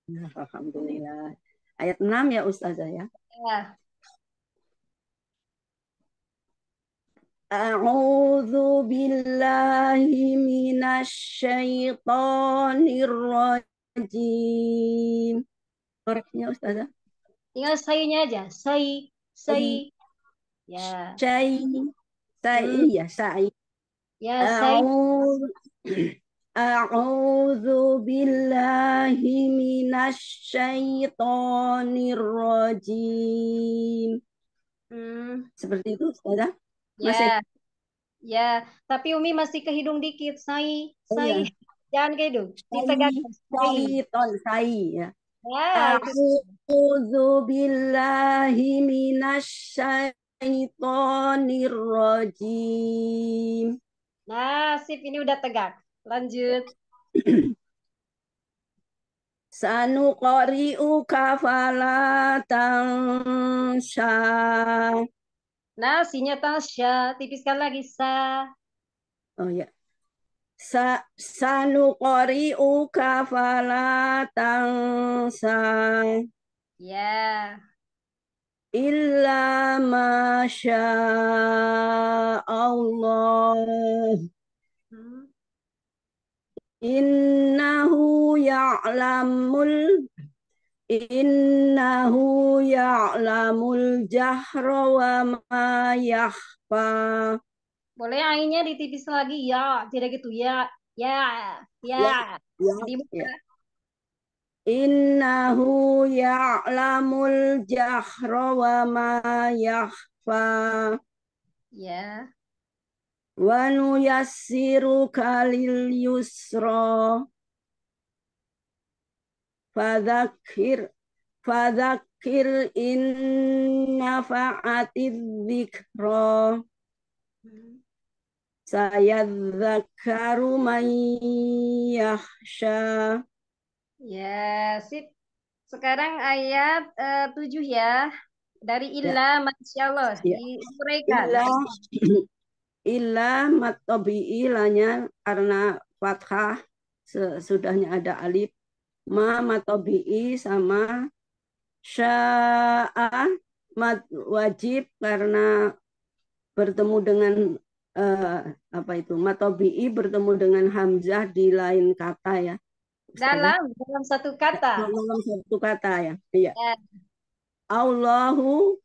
Alhamdulillah. Ayat 6 ya Ustazah ya. Ya. A'udzu billahi من الشيطان الرجيم Ustazah. Tinggal sayunya aja. Say, say. Ya. Say. Say, ya, say. Ya, say. أعوذ بالله من الشيطان الرجيم. Hmm. Seperti itu, sudah? Ya. Masih? Ya, ya. Tapi Umi masih kehidung dikit. Sai, oh, sai. Oh, Jangan kehidung. hidung. Dipegang. Syaiton, sai. Ya. Ya, A'udzu billahi minasyaitonir rajim. sip ini udah tegak. Lanjut. Sanu u kafala tansha. Nah, sinya Tipiskan lagi, sa. Oh ya. Sa sanu u kafala tansha. Ya. Yeah. Illa masya Allah. Innahu ya'lamul Innahu ya'lamul jahra wa ma yahfa. Boleh ainya ditipis lagi ya, tidak gitu ya. Ya, ya. ya, ya, ya. Innahu ya'lamul jahra wa ma yahfa. Ya wa nuyassiruka lil yusra fadzakir fadzakir in nafa'atiz dzikra sayadzakaru man yakhsha ya sip sekarang ayat eh, uh, 7 ya dari ya. illa ya. masyaallah ya. diuraikan illa matobi ilanya karena fathah sesudahnya ada alif ma matobi sama sya'a mat wajib karena bertemu dengan uh, apa itu matobi bertemu dengan hamzah di lain kata ya dalam dalam satu kata dalam satu kata ya iya yeah. Allahu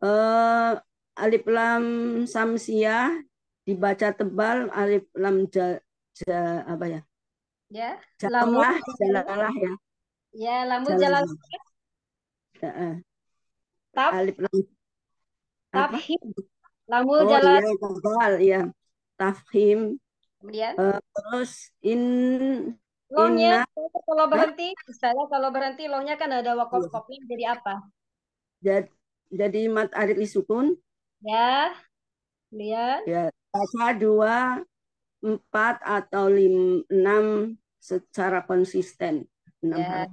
uh, alif lam samsiah dibaca tebal alif lam ja, ja apa ya? Ya. Jalalah, jalalah ya. Ya, lamun jalalah. Heeh. Tab. Alif lam. Tafhim. Lamun oh, jalal. Iya, tebal ya. Tafhim. Kemudian. Uh, terus in Longnya inna, kalau berhenti, misalnya kalau berhenti longnya kan ada wakof iya. kopi jadi apa? Jadi, jadi mat arid isukun. Ya. lihat Ya. Pasal dua, empat atau 5, enam secara konsisten enam yeah.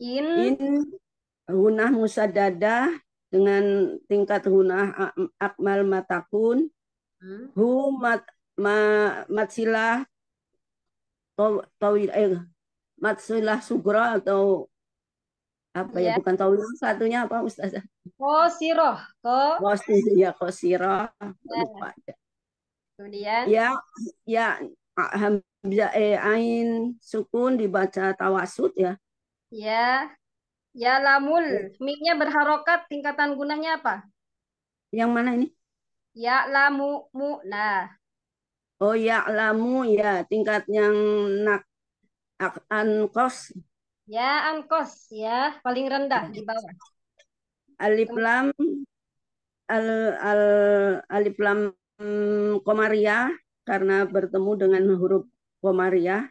In, In hunah musadadah dengan tingkat hunah akmal matakun hmm? hu mat ma, matsilah tawil eh, matsilah sugra atau apa ya, ya bukan tahu satunya apa ustazah kosiroh ko kosi oh, ya kosiroh iya. lupa ya. kemudian ya ya hamzah eh, ain sukun dibaca tawasud ya ya ya lamul ya. miknya berharokat tingkatan gunanya apa yang mana ini ya lamu mu nah oh ya lamu ya tingkat yang nak akan kos Ya, angkos ya, paling rendah di bawah. Alif lam al, al alif lam komariah karena bertemu dengan huruf komariah.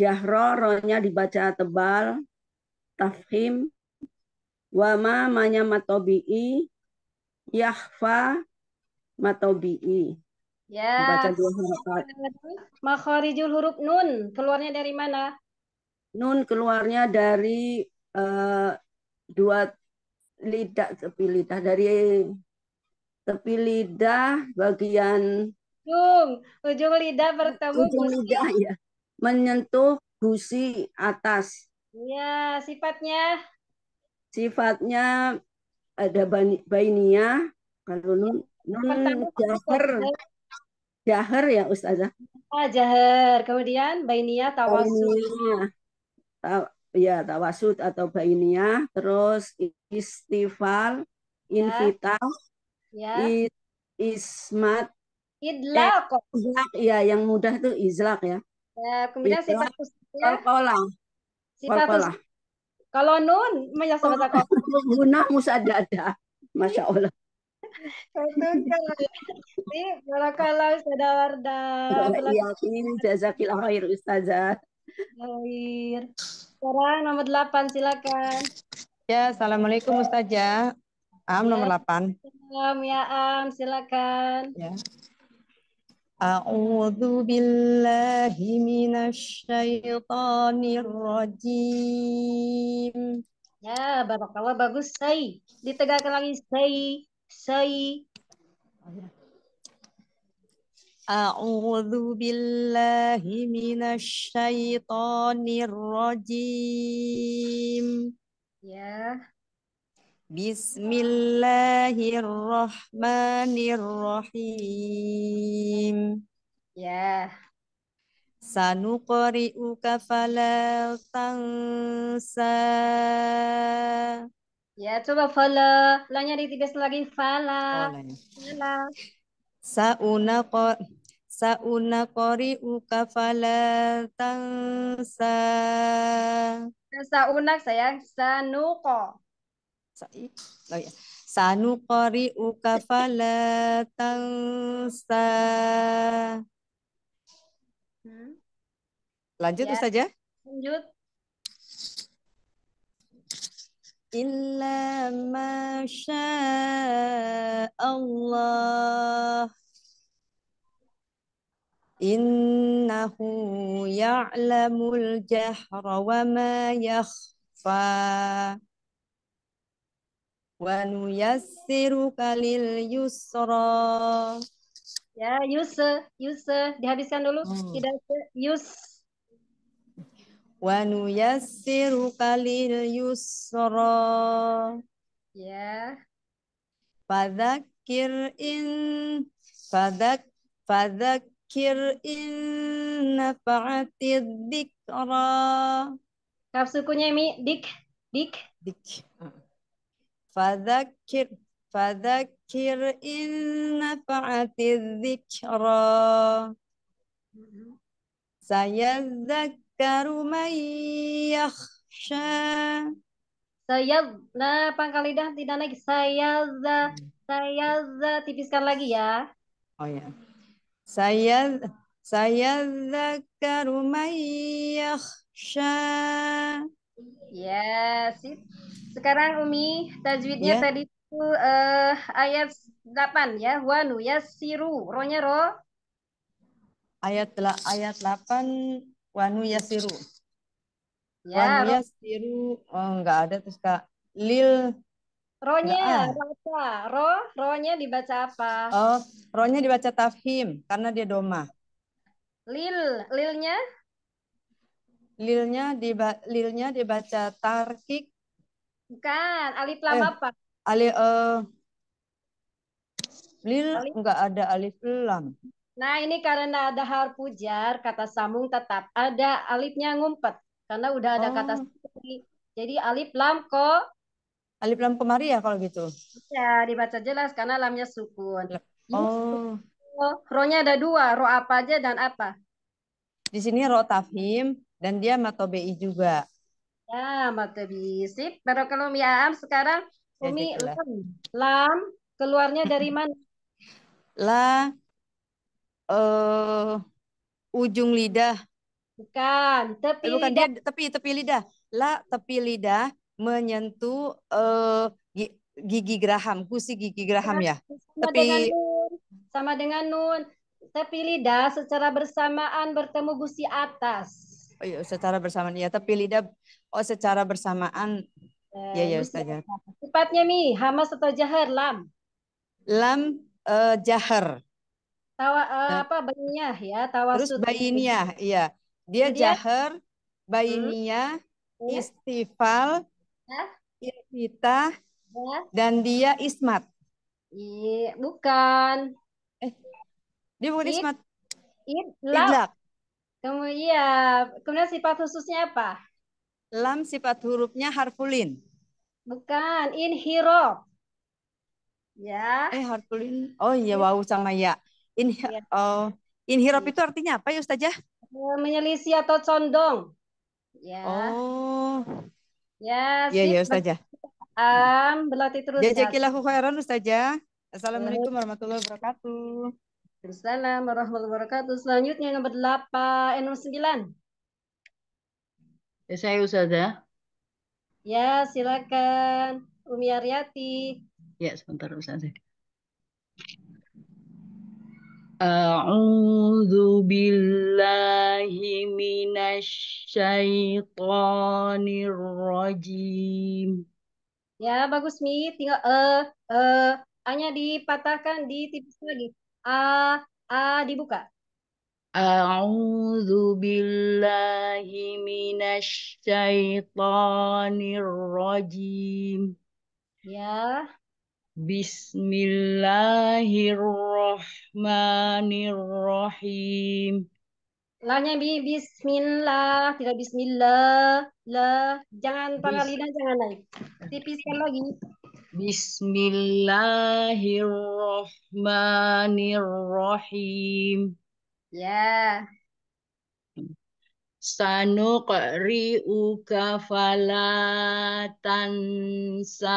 Jahro ronya dibaca tebal. Tafhim wama manya matobi'i yahfa matobi'i. Ya. Yes. Baca dua huruf. Makharijul huruf nun keluarnya dari mana? Nun keluarnya dari uh, dua lidah tepi lidah dari tepi lidah bagian ujung ujung lidah bertemu ujung busi. lidah ya menyentuh gusi atas. Ya sifatnya sifatnya ada bainia kalau nun nun jahar jahar ya ustazah. Ah jahar kemudian bainia tawasul ya tawasud atau bainiyah, terus istifal, invital, ya. ya. ismat, eh, idlaq. ya yang mudah itu izlak ya. ya kemudian idlaq, sifat khususnya kol Sifat qalqalah. Kalau nun banyak sama tak guna musadada. Masya Allah. Ini barakallah sudah wardah. Ya, ini jazakillah khair ustazah. Lahir. Sekarang nomor 8 silakan. Ya, Assalamualaikum Ustazah. Ya, Am ya, nomor 8. Am, ya Am, silakan. Ya. A'udzu billahi minasy syaithanir rajim. Ya, barakallah bagus, Sai. Ditegakkan lagi, Sai. Sai. Oh, ya. أعوذ بالله من الشيطان الرجيم يا بسم الله الرحمن الرحيم يا سنقرئك فلا تنسى Ya, coba fala. Lanya ditibes lagi fala. Oh, fala ko sauna uka fala tansa sauna sayang sanuko Sai. oh ya sanu uka fala tansa hmm. lanjut ya. saja lanjut إلا ما شاء الله إنه يعلم الجهر وما يخفى ونيسرك لليسرى يا يوسف يوسف dihabiskan dulu. Hmm. يوسف wa nuyassiruka lil yusra ya fadzakir in fadzak fadzakir in nafa'ati dzikra kaf sukunya mi dik dik dik fadzakir fadzakir in nafa'ati dzikra mm-hmm. saya zak yadhakkaru man yakhsha saya nah pangkal lidah tidak naik saya za saya za tipiskan lagi ya oh ya saya saya zakaru man yakhsha ya sip sekarang Umi tajwidnya yeah. tadi itu uh, ayat 8 ya wanu ya siru ronya ro ayat ayat 8 Wanu Yasiru. Ya, Wanu Yasiru. Oh, enggak ada terus Kak. Lil Ronya, apa? Ro, ronya dibaca apa? Oh, ronya dibaca tafhim karena dia doma. Lil, lilnya? Lilnya diba, lilnya dibaca tarkik. Bukan, alif lam eh, apa? Alif uh, eh, lil alif. enggak ada alif lam. Nah, ini karena ada har pujar, kata sambung tetap ada alifnya ngumpet karena udah ada oh. kata sendiri. Jadi alif lam ko alif lam kemari ya kalau gitu. Ya, dibaca jelas karena lamnya sukun. Oh. ro ada dua, ro apa aja dan apa? Di sini ro tafhim dan dia matobi juga. Ya, matobi Sip, barokalum ya am sekarang Umi ya, lam. lam keluarnya dari mana? La uh, ujung lidah. Bukan, tepi eh, bukan lidah. Dia, tepi tepi lidah. La tepi lidah menyentuh uh, gigi geraham, gusi gigi geraham ya. Sama tepi dengan sama dengan nun. Tepi lidah secara bersamaan bertemu gusi atas. Oh iya, secara bersamaan ya, tepi lidah oh secara bersamaan. Eh, ya ya Sifatnya Mi, hamas atau jahar lam? Lam eh, jahar. Tawa uh, apa bayinya ya, tawa Terus iya. Hmm? bayinya, iya. Dia jaher bayinya, hmm. istifal, ya. ilfitah, ya. dan dia ismat. Iya, bukan. Eh, dia bukan ismat. Idlak. Kemudian, iya. Kemudian sifat khususnya apa? Lam sifat hurufnya harfulin. Bukan, inhiro. Ya. Eh, harfulin. Oh iya, wau sama ya. In, ya. oh, inhirop iya. itu artinya apa ya Ustazah? Eh, menyelisih atau condong. Ya. Oh. Ya, Ya, ya Ustazah. Um, berlatih terus. Ya, jazakallahu khairan Ustazah. Assalamualaikum warahmatullahi wabarakatuh. Assalamualaikum warahmatullahi wabarakatuh. Selanjutnya nomor 8 nomor 9. Ya, saya Ustazah. Ya, silakan Umi Aryati. Ya, sebentar Ustazah. A'udzu billahi من الشيطان الرجيم Ya bagus Mi, tinggal eh uh, eh, uh, hanya dipatahkan ditipis lagi. A uh, uh, dibuka. A'udzu billahi minasy syaithanir rajim. Ya. Bismillahirrahmanirrahim. Lahnya bi bismillah, tidak bismillah. La, jangan pangkal lidah jangan naik. Tipiskan lagi. Bismillahirrahmanirrahim. Ya. Sanuqri'uka fala falatansa.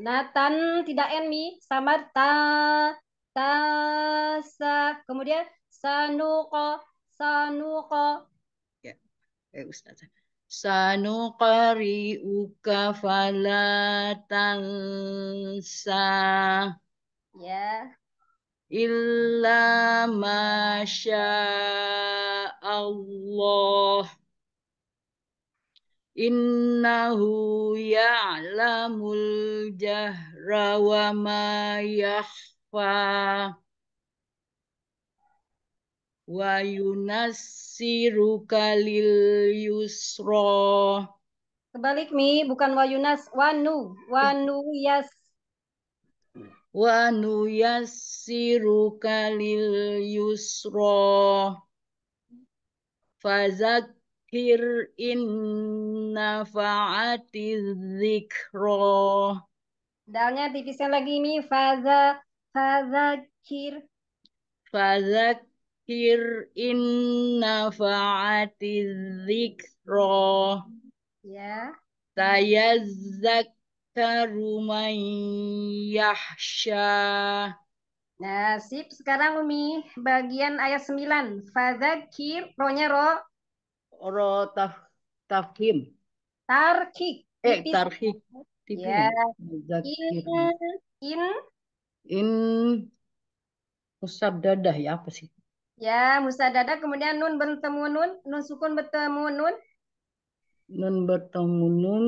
Natan tidak enmi sama ta sa kemudian sanuko sanuko ya eh ustaz sanuqari uka falatansa ya illa masya Allah Innahu ya'lamul jahra wa ma yakhfa wa yunassiruka lil yusra Kebalik mi bukan wa yunas wanu wanu yas wa nuyassiruka lil yusra fazak فَذَكِّرْ inna faati الذِّكْرَى Dalamnya tipisnya lagi ini faza Faza kir inna faati dzikra. Ya. Tayazzakaru man yahsha. Nah, sip. Sekarang Umi, bagian ayat 9. kir rohnya roh, ro taf tafhim. Tarkik. Eh, tarkik. Ya. In, in. In. Musab dadah ya apa sih? Ya, musab dadah kemudian nun bertemu nun, nun sukun bertemu nun. Nun bertemu nun.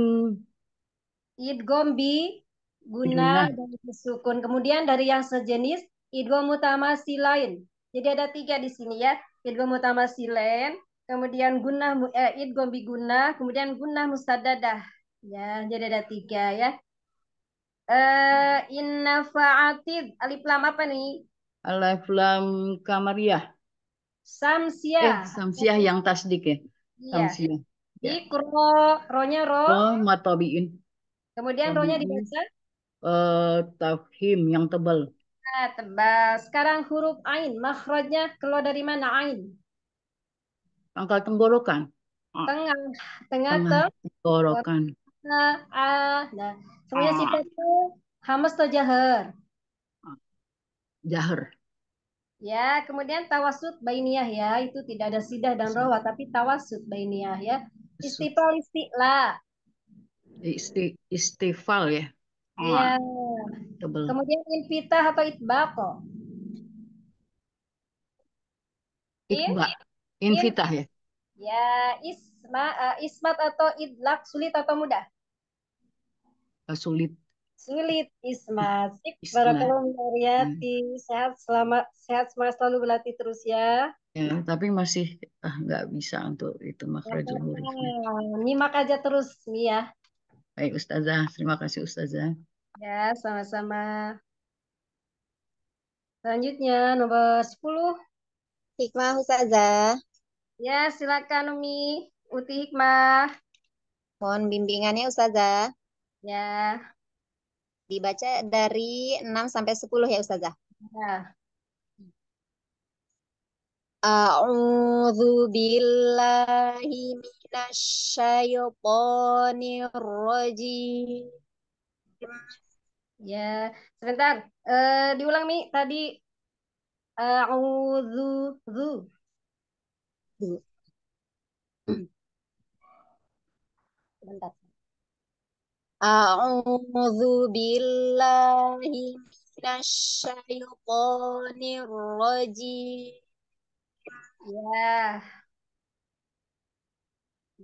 Idgombi guna, guna. dan sukun. Kemudian dari yang sejenis idgom utama silain. Jadi ada tiga di sini ya. Idgom utama silain, kemudian gunah eh, id gombi guna, kemudian gunah mustadadah, Ya, jadi ada tiga ya. Eh inna fa'atid alif lam apa nih? Alif lam kamariah. Samsiah. Eh, samsiah yang tasdik ya. Iya. Samsiah. Ya. Ikro, ronya ro. oh, matobiin. Kemudian ronya dibaca? Uh, eh, tafhim yang tebal. Ah, tebal. Sekarang huruf ain, makhrajnya keluar dari mana ain? pangkal tenggorokan. Ah. Tengah, tengah, tengah tenggorokan. Nah, ah, nah. semuanya ah. sifat itu hamas atau jahar? Ah. Jahar. Ya, kemudian tawasud bainiyah ya, itu tidak ada sidah dan rawa, tapi tawasud bainiyah ya. Istifal istiqla. Isti, istifal ya. Ah. Iya. Kemudian invitah atau itbaqo. Itba. Iya. Invitah ya. Ya, isma, uh, ismat atau idlak sulit atau mudah? Uh, sulit. Sulit, ismat. Barakallahu Riyati. Hmm. Sehat selamat sehat semangat selalu berlatih terus ya. Ya, tapi masih eh, nggak bisa untuk itu ya, huruf. Nyimak aja terus Mia. Ya. Baik Ustazah, terima kasih Ustazah. Ya, sama-sama. Selanjutnya nomor 10. Hikmah Ustazah. Ya, silakan Umi. Uti Hikmah. Mohon bimbingannya Ustazah. Ya. Dibaca dari 6 sampai 10 ya Ustazah. Ya. A'udzu billahi minasyaitonir rajim. Ya, sebentar. Uh, diulang Mi tadi A'udzu dulu. Hmm. Bentar. A'udzu billahi minasyaitonir rajim. Ya.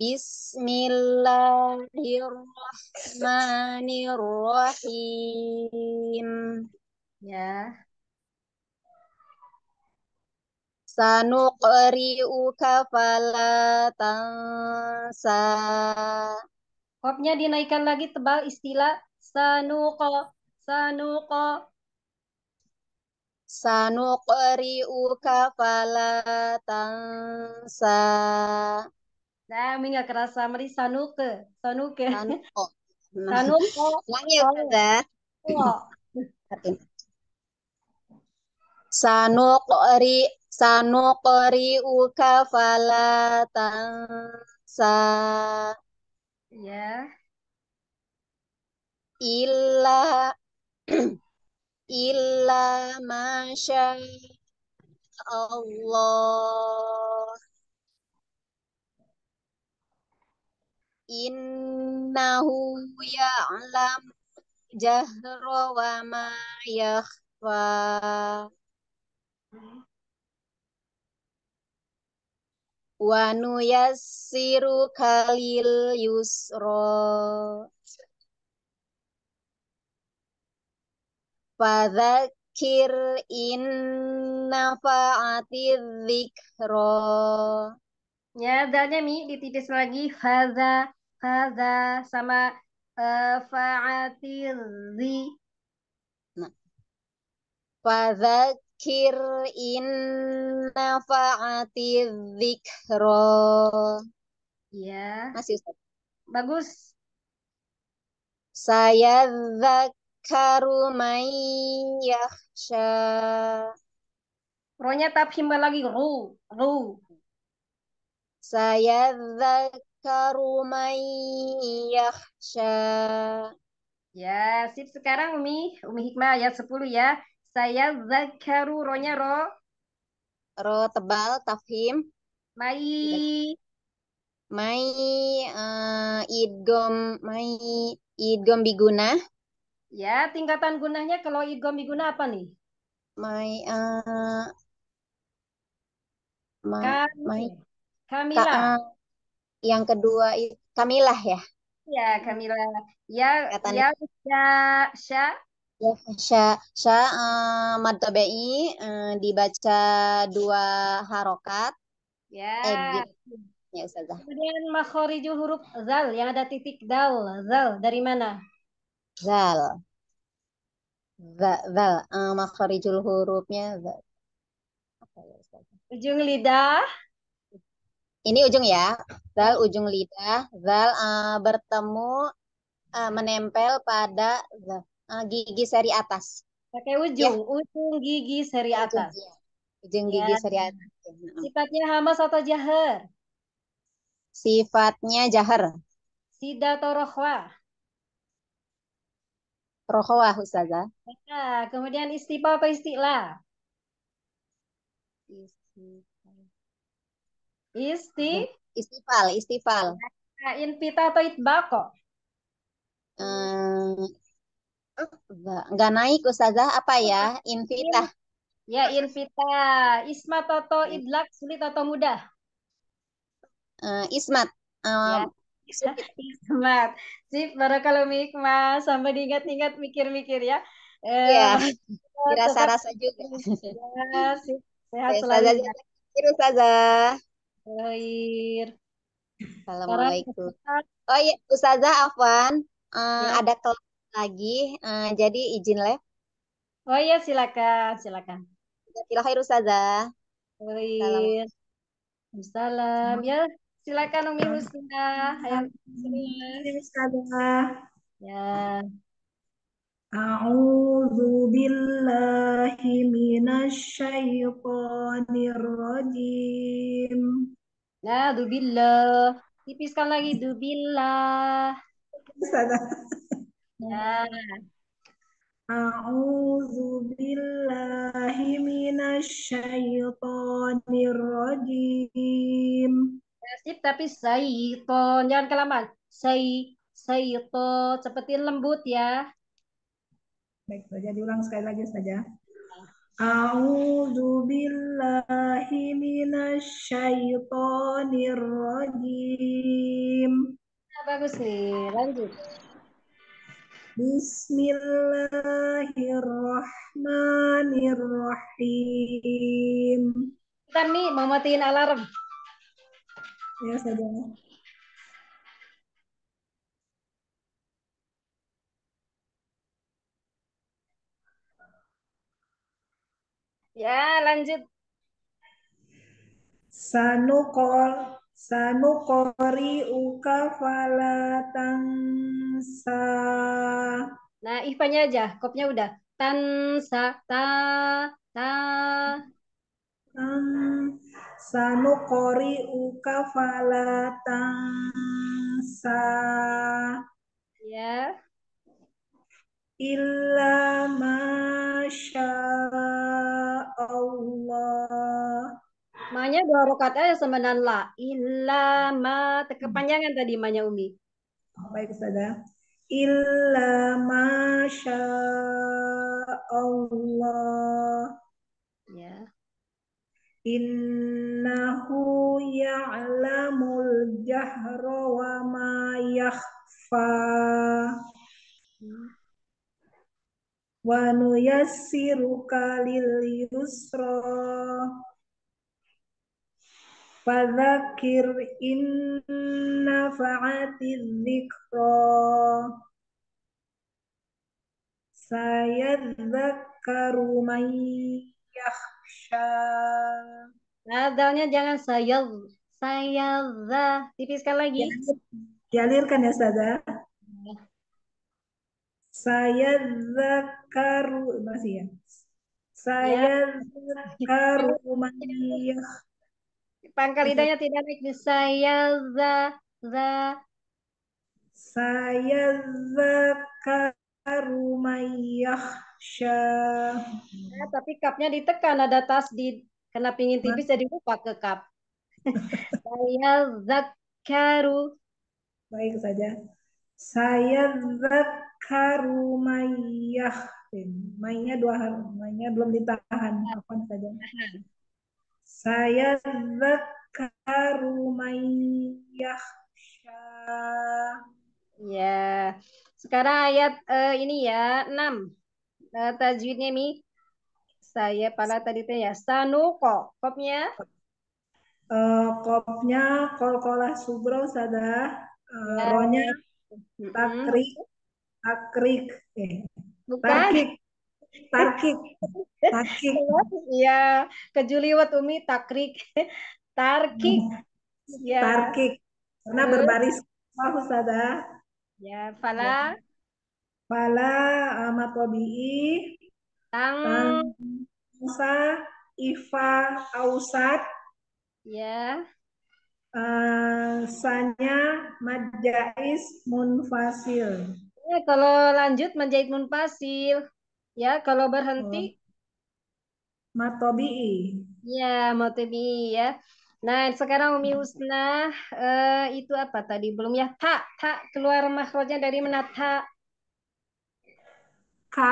Bismillahirrahmanirrahim. Ya. Sanuqri'uka fala tansa. Kopnya dinaikkan lagi tebal istilah sanuqo, sanuqo. Sanuqri'uka fala tansa. Nah, ini nggak kerasa. Mari sanuke, sanuke. Sanuko. Sanuko. ya, ya. sudah. Sanuqri'uka uka fala tansa. Ya. Illa illa masya Allah. Innahu ya'lam jahra wa ma yakhfa. wa nuyassiru kalil yusro Fadzakir inna nafa'ati dzikra. Ya, dalnya Mi dititis lagi fadza fadza sama uh, fa'ati dzi. Nah. Zakir inna fa'ati dzikra. Ya. Masih Ustaz. Bagus. Saya zakaru may yakhsha. Ronya tabhimba lagi ru, ru. Saya zakaru may yakhsha. Ya, sip sekarang Umi, Umi Hikmah ayat 10 ya. Saya zakaru ronya ro. Ro tebal, tafhim. Mai. Mai uh, idgom, mai idgom biguna. Ya, tingkatan gunanya kalau idgom biguna apa nih? Mai uh, ma, Kami. mai Kamila. Ka, uh, yang kedua Kamilah ya. Iya, ya, Kamila. Ya, Kata ya, ya, Sya, Ya, sya, sya uh, eh, martabai uh, eh, dibaca dua harokat. Ya. Eh, ya Ustazah. Kemudian makhorijul huruf zal yang ada titik dal. Zal dari mana? Zal. Zal. Uh, makhorijul hurufnya zal. Apa ya Ustazah? Ujung lidah. Ini ujung ya. Zal ujung lidah. Zal uh, bertemu uh, menempel pada zal uh, gigi seri atas. Pakai ujung, ya. ujung gigi seri atas. Ujung, ya. ujung gigi ya. seri atas. Sifatnya hamas atau jahar? Sifatnya jahar. Sida atau rohwa? Rohwa, Ustazah. Ya. kemudian istiqa apa istilah? Isti? Istifal, istifal. Nah, infita atau itbako? Um, Enggak, enggak naik Ustazah, apa ya? Iya. Invita. Ya, Invita. Isma Toto Idlak, sulit atau mudah? Eh, uh, Ismat. Um, ya. Ismat. Sip, barakallahu mikma. Sampai diingat-ingat mikir-mikir ya. Eh, iya, uh, dirasa-rasa juga. Ya, sip. Sehat Baik, selalu. Ustazah. Ustazah. Baik. Assalamualaikum. Oh iya, Ustazah Afwan, uh, ya. ada kelas lagi. Uh, eh, jadi izin leh. Oh iya silakan, silakan. silahkan Ustazah. Waalaikumsalam. Salam. Ya, silakan Umi Husna. Hayat Ya. A'udzu billahi minasy syaithanir rajim. La ya, dubillah. Tipiskan lagi dubillah. Ustazah. Ya. A'udzu billahi minasyaitonir rajim. Sip, tapi syaiton, jangan kelamaan. Say, syaiton cepetin lembut ya. Baik, saja diulang sekali lagi saja. A'udzu billahi minasyaitonir rajim. bagus nih, lanjut. Bismillahirrahmanirrahim. Kita nih mau matiin alarm. Ya, saja. Ya, lanjut. Sanukol kori uka falatansa. Nah, ifanya aja, kopnya udah. Tan Tansa, ta, ta. Um, kori uka falatansa. Ya. Yeah. Illa masya Allah. Makanya dua rokat aja sembilan la. ma. kepanjangan tadi maknya Umi. baik Ustazah. Illa sya Allah. Ya. Innahu ya'lamul jahra wa ma yakhfa. Wa nuyassiruka lil yusra. Fadzakir inna fa'ati dzikra. Sayadzakaru man yakhsha. Nah, daunnya jangan saya saya tipiskan lagi. Dialirkan ya, Saza. Saya zakaru masih ya. ya. Saya zakaru man yakhsha. Pangkal lidahnya tidak naik di saya za za. Saya zakaru mayyahsha. ya, tapi kapnya ditekan ada tas di kena pingin tipis jadi lupa ke kap. saya zakaru. Baik saja. Saya zakaru mayyah. Mainnya dua hal, mainnya belum ditahan. Nah. Kapan saja. Nah. Saya zakaru Ya. Sekarang ayat uh, ini ya, 6. Uh, eh, tajwidnya Mi. Saya pala tadi teh ya. kok Kopnya? Uh, kopnya kolkolah subro sada. Uh, ya. Ronya takrik. Takrik. Eh. Bukan. Takrik. Tarkik. Tarkik. Iya, kejuliwat Umi takrik. Tarkik. Ya. Tarkik. Karena berbaris oh, Ustazah. Ya, fala. Ya. Fala amatobi'i. Tang. Musa Ifa ausat. Ya. Uh, sanya majais munfasil. Ya, kalau lanjut menjahit munfasil. Ya, kalau berhenti matobi. Ya, matobi ya. Nah, sekarang Umi Husna uh, itu apa tadi? Belum ya? Tak, tak keluar makhrajnya dari mana? Tak. Ka.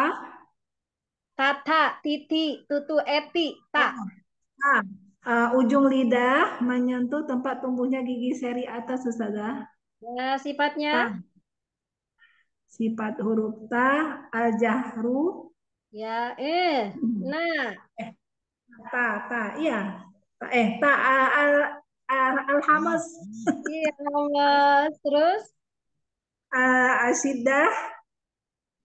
Tata, titi, tutu, eti, tak. Oh, uh, ujung lidah menyentuh tempat tumbuhnya gigi seri atas, Ustazah. Nah, sifatnya? Ta. Sifat huruf ta, al-jahru, Ya, eh. Mm-hmm. Nah. Eh, ta, ta. Iya. Eh, ta, al, al, al, Hamas mm-hmm. Iya, hamas. Terus? Uh, asidah.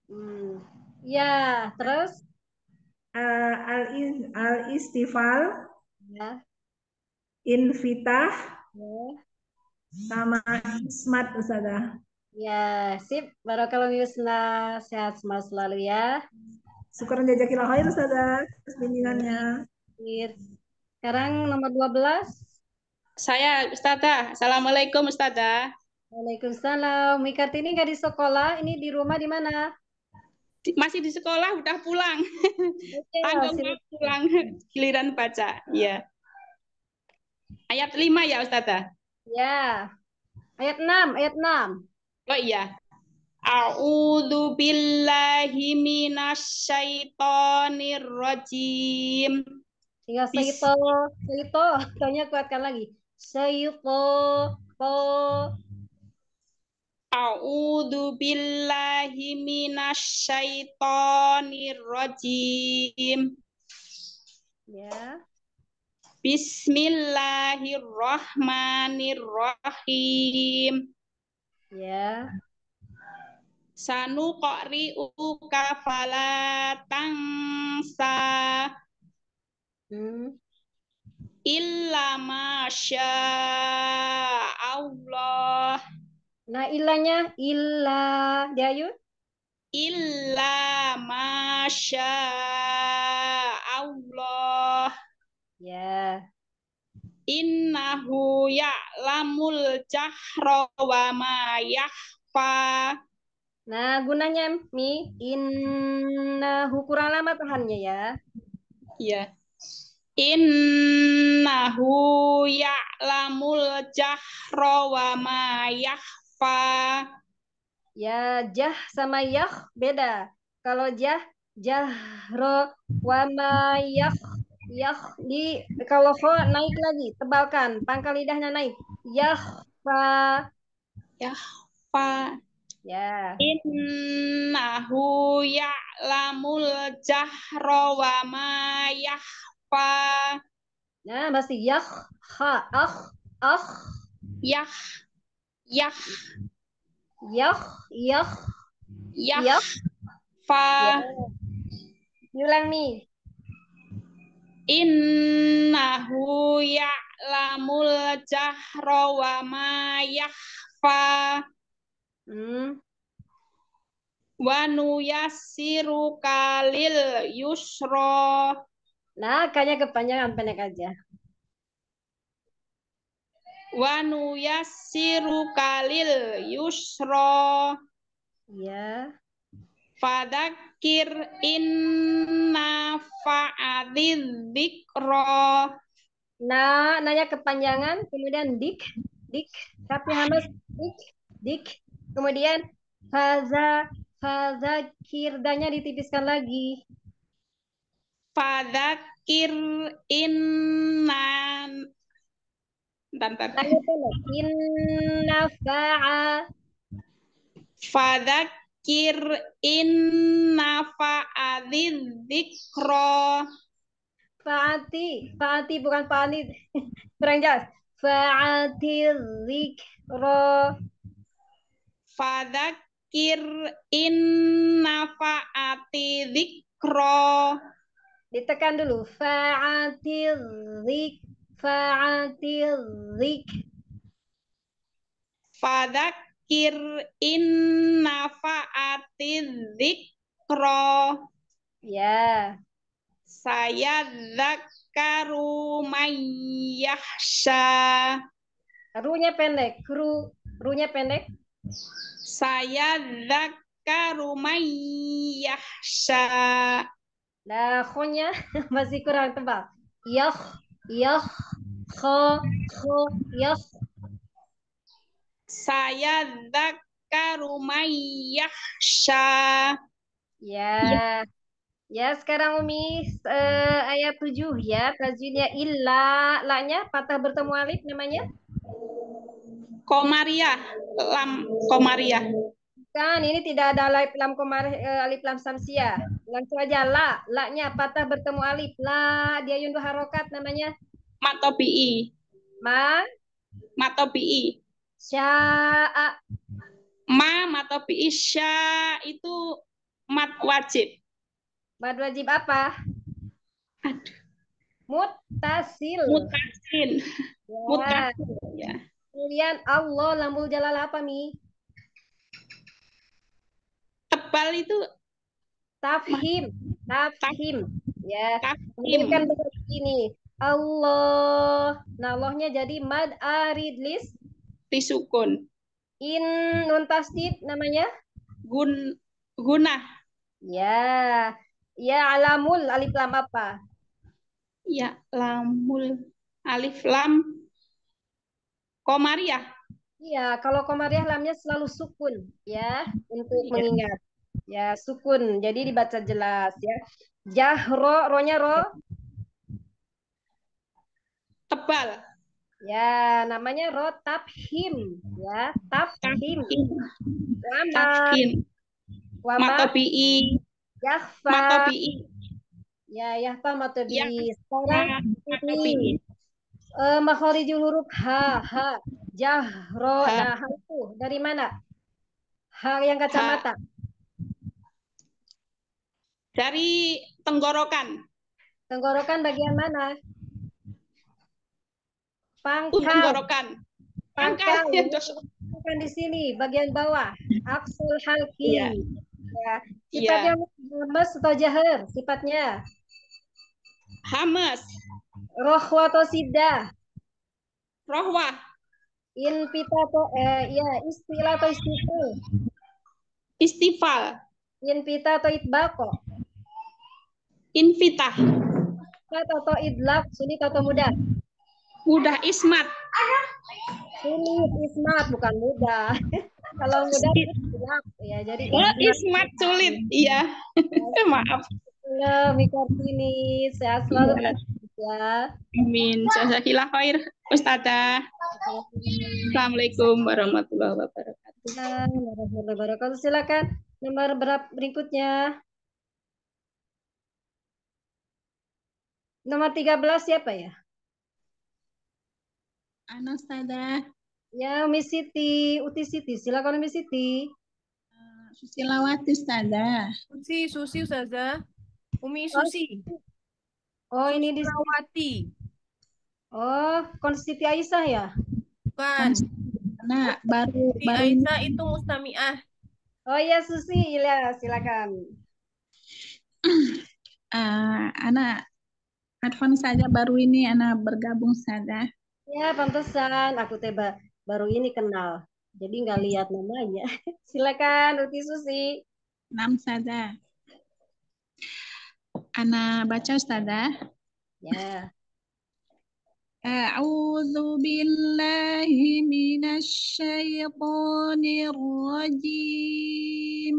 Hmm. Ya, terus? Uh, al, al istifal. Ya. Invitah. Ya. Sama smart Ustazah. Ya, sip. kalau yusna. Sehat semua selalu ya. Syukuran menjajaki khair Ustazah atas bimbingannya. Iya. Sekarang nomor 12. Saya Ustazah. Assalamualaikum Ustazah. Waalaikumsalam. Mikart ini nggak di sekolah, ini di rumah di mana? Masih di sekolah, udah pulang. Okay, pulang, giliran baca. Iya. Ayat 5 ya Ustazah? Ya. Ayat 6, ayat 6. Oh iya. A'udzu billahi minasyaitonir rajim. Tinggal saito, saito, tanya kuatkan lagi. Saito, to. A'udzu billahi minasyaitonir rajim. Ya. Bismillahirrahmanirrahim. Ya sanu kori uka falatang tangsa hmm. illa Allah nah ilanya illa dia ya, yun illa masya Allah ya yeah. innahu ya'lamul jahra wa ma yahfa Nah, gunanya mi inna kurang lama tahannya ya. Iya. Innahu ya'lamul jahra wa ma yahfa. Ya, jah sama yah beda. Kalau jah jahro wa ma yah yah di kalau ho naik lagi tebalkan pangkal lidahnya naik yahfa yahfa Yeah. Innahu ya'lamul jahra wa ma yahfa. Nah, masih yah, ha, ah, ah. Yah, yah. Yah, yah. Yah. yah. Fa. Ya. Diulang nih. Innahu ya'lamul jahra wa ma yahfa. Hmm. Wanuya yasiru kalil yusro. Nah, kayaknya kepanjangan pendek aja. Wanuya yasiru kalil yusro. Ya. Fadakir inna fa'adid dikro. Nah, nanya kepanjangan, kemudian dik, dik, tapi harus dik, dik, Kemudian haza haza kirdanya ditipiskan lagi. kir inna Bentar. Inna fa'a. kir inna faa dzikra. Fa'ati, fa'ati bukan fa'ali. Kurang jelas. Fa'ati dzikra. Fadakir inna fa'ati zikro. Ditekan dulu. Fa'ati zik, Fa'ati zik. Fadakir inna fa'ati zikro. Ya. Saya zakaru mayyahsha. Runya pendek. Ru, runya pendek saya zakaru yahsha. Nah, khonya masih kurang tebal. Yah, yah, kh, kh, yah. Saya zakaru yahsha. Ya, ya. Ya, sekarang Umi uh, ayat 7 ya, tajwidnya illa, la-nya patah bertemu alif namanya. Komaria, lam Komaria. Kan ini tidak ada alif lam komar eh, alif lam samsia. Langsung aja la, la-nya patah bertemu alif. La, dia yundu harokat namanya. Matobi'i. Ma? Matobi'i. Sya'a. Ma matobi'i sya itu mat wajib. Mat wajib apa? Aduh. Mutasil. Mutasil. Ya. Mutasil. Ya. Kemudian Allah lambul jalal apa Mi? Tebal itu tafhim, tafhim. Ya. Tafhim. kan begini. Allah. Nah, Allahnya jadi mad arid tisukun. In nun tasdid namanya? Gun guna. Ya. Ya alamul alif lam apa? Ya lamul alif lam Komariah. Iya, kalau komariah lamnya selalu sukun ya untuk iya. mengingat. Ya, sukun. Jadi dibaca jelas ya. Jahro, ronya ro. Tebal. Ya, namanya ro tabhim ya. Tabhim. Tabhim. Wama. Matobi'i. Yahfa. Matobi'i. Ya, Yahfa Matobi'i. Ya. Sekarang ya, Matobi'i uh, eh, makhorijul huruf ha ha jahro ha. nah itu dari mana? Ha yang kacamata. Dari tenggorokan. Tenggorokan bagian mana? Pangkal. Tenggorokan. Pangkal. Bukan di sini, bagian bawah. Aksul halki. Iya. Ya. Iya. Sifatnya hamas atau jaher Sifatnya? Hamas. Rohwa sida? Rohwa. In pita to, eh, ya, istilah atau istifal. istival, In pita atau itbako. Invitah. Sulit atau idlak, sulit atau mudah? Mudah, ismat. Sulit, ismat, bukan mudah. Kalau mudah, idlak. Ya, jadi oh, ismat, oh, ismat sulit, iya. Maaf. Halo, Mikortini. Sehat selalu. Ya ya. Amin. Jazakillah khair, Ustazah. Assalamualaikum warahmatullahi wabarakatuh. Warahmatullahi wabarakatuh. Silakan nomor berapa berikutnya? Nomor 13 siapa ya? Ana Ustazah. Ya, Umi Siti, Uti Siti. Silakan Umi Siti. Susilawati Ustazah. Susi, Susi Ustazah. Umi Susi. Oh, Oh, ini di Oh, Konstiti Aisyah ya? Bukan. Nah, baru Konstiti baru Aisyah itu Mustamiah. Oh iya Susi, Iya silakan. Uh, anak Advan saja baru ini anak bergabung saja. Ya, pantesan aku teba baru ini kenal. Jadi nggak lihat namanya. silakan Uti Susi. Enam saja. Ana baca Ustazah. Ya. أعوذ بالله من الشيطان الرجيم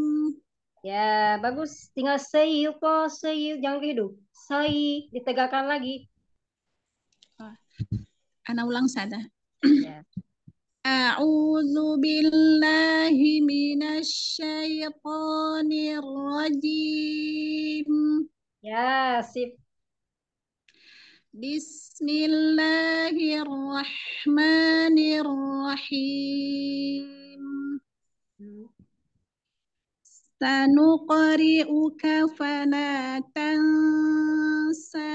Ya, bagus. Tinggal sayu po, say Jangan kehidu. say ditegakkan lagi. Oh. Ana ulang sada. Ya. أعوذ بالله من الشيطان الرجيم يا سيب بسم الله الرحمن الرحيم سنقرئك فلا تنسى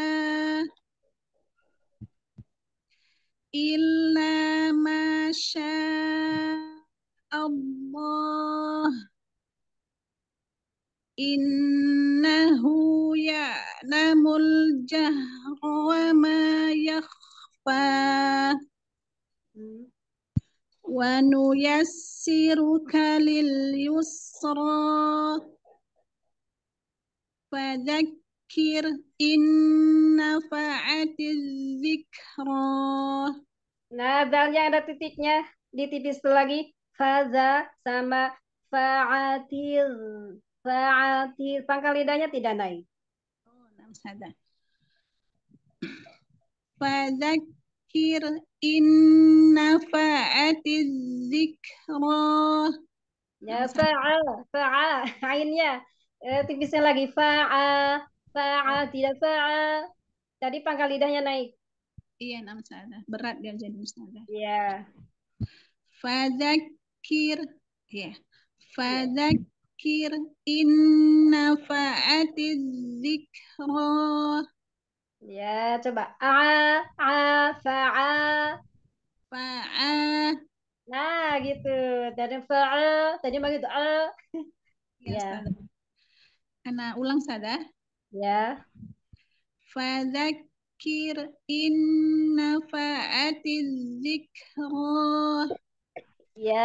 إلا ما شاء الله innahu ya'lamul jahra wa ma yakhfa wa nuyassiruka lil yusra fadhakkir inna fa'atiz zikra nah dalnya ada titiknya ditipis lagi faza sama fa'atil saat pangkal lidahnya tidak naik. Oh, nam sada. Fadzakir inna fa'ati dzikra. Ya fa'a, fa'a, ainnya. Eh, tipisnya lagi fa'a, fa'a, tidak fa'a. Tadi pangkal lidahnya naik. Iya, nam sada. Berat dia jadi musnada. Iya. Fadzakir, iya. ya. Fadzakir فذكر إن نفعت الذكرى ya coba a a fa'a fa'a nah gitu dan fa'a tadi mah gitu a iya, ya, Ana ulang sada ya fadzakir inna fa'ati dzikra ya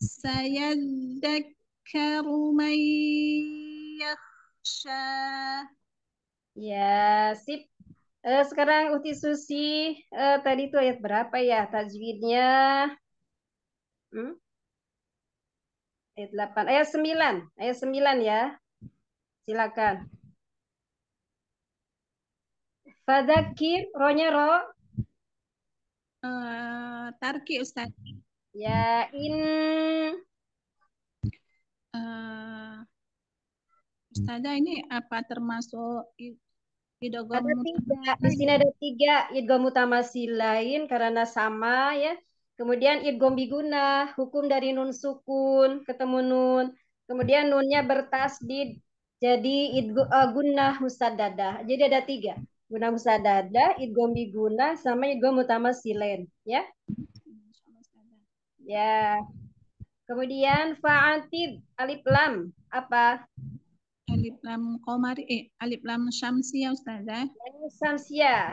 سيذكر من يخشى Ya, sip. Uh, sekarang Uti Susi, uh, tadi itu ayat berapa ya tajwidnya? Hmm? Ayat 8, ayat 9, ayat 9 ya. Silakan. Fadakir, ronya ro. Uh, eh, tarki Ustaz. Ya in uh, Ustazah ini apa termasuk idgham ada tiga di sini ada tiga idgham mutamasilain karena sama ya kemudian idgham biguna hukum dari nun sukun ketemu nun kemudian nunnya bertasdid jadi idgham uh, eh, guna musadadah jadi ada tiga guna musadadah idgham biguna sama idgham mutamasilain ya Ya. Kemudian fa'atib alif lam apa? Alif lam komari eh alif lam syamsia ya, Ustazah. Lam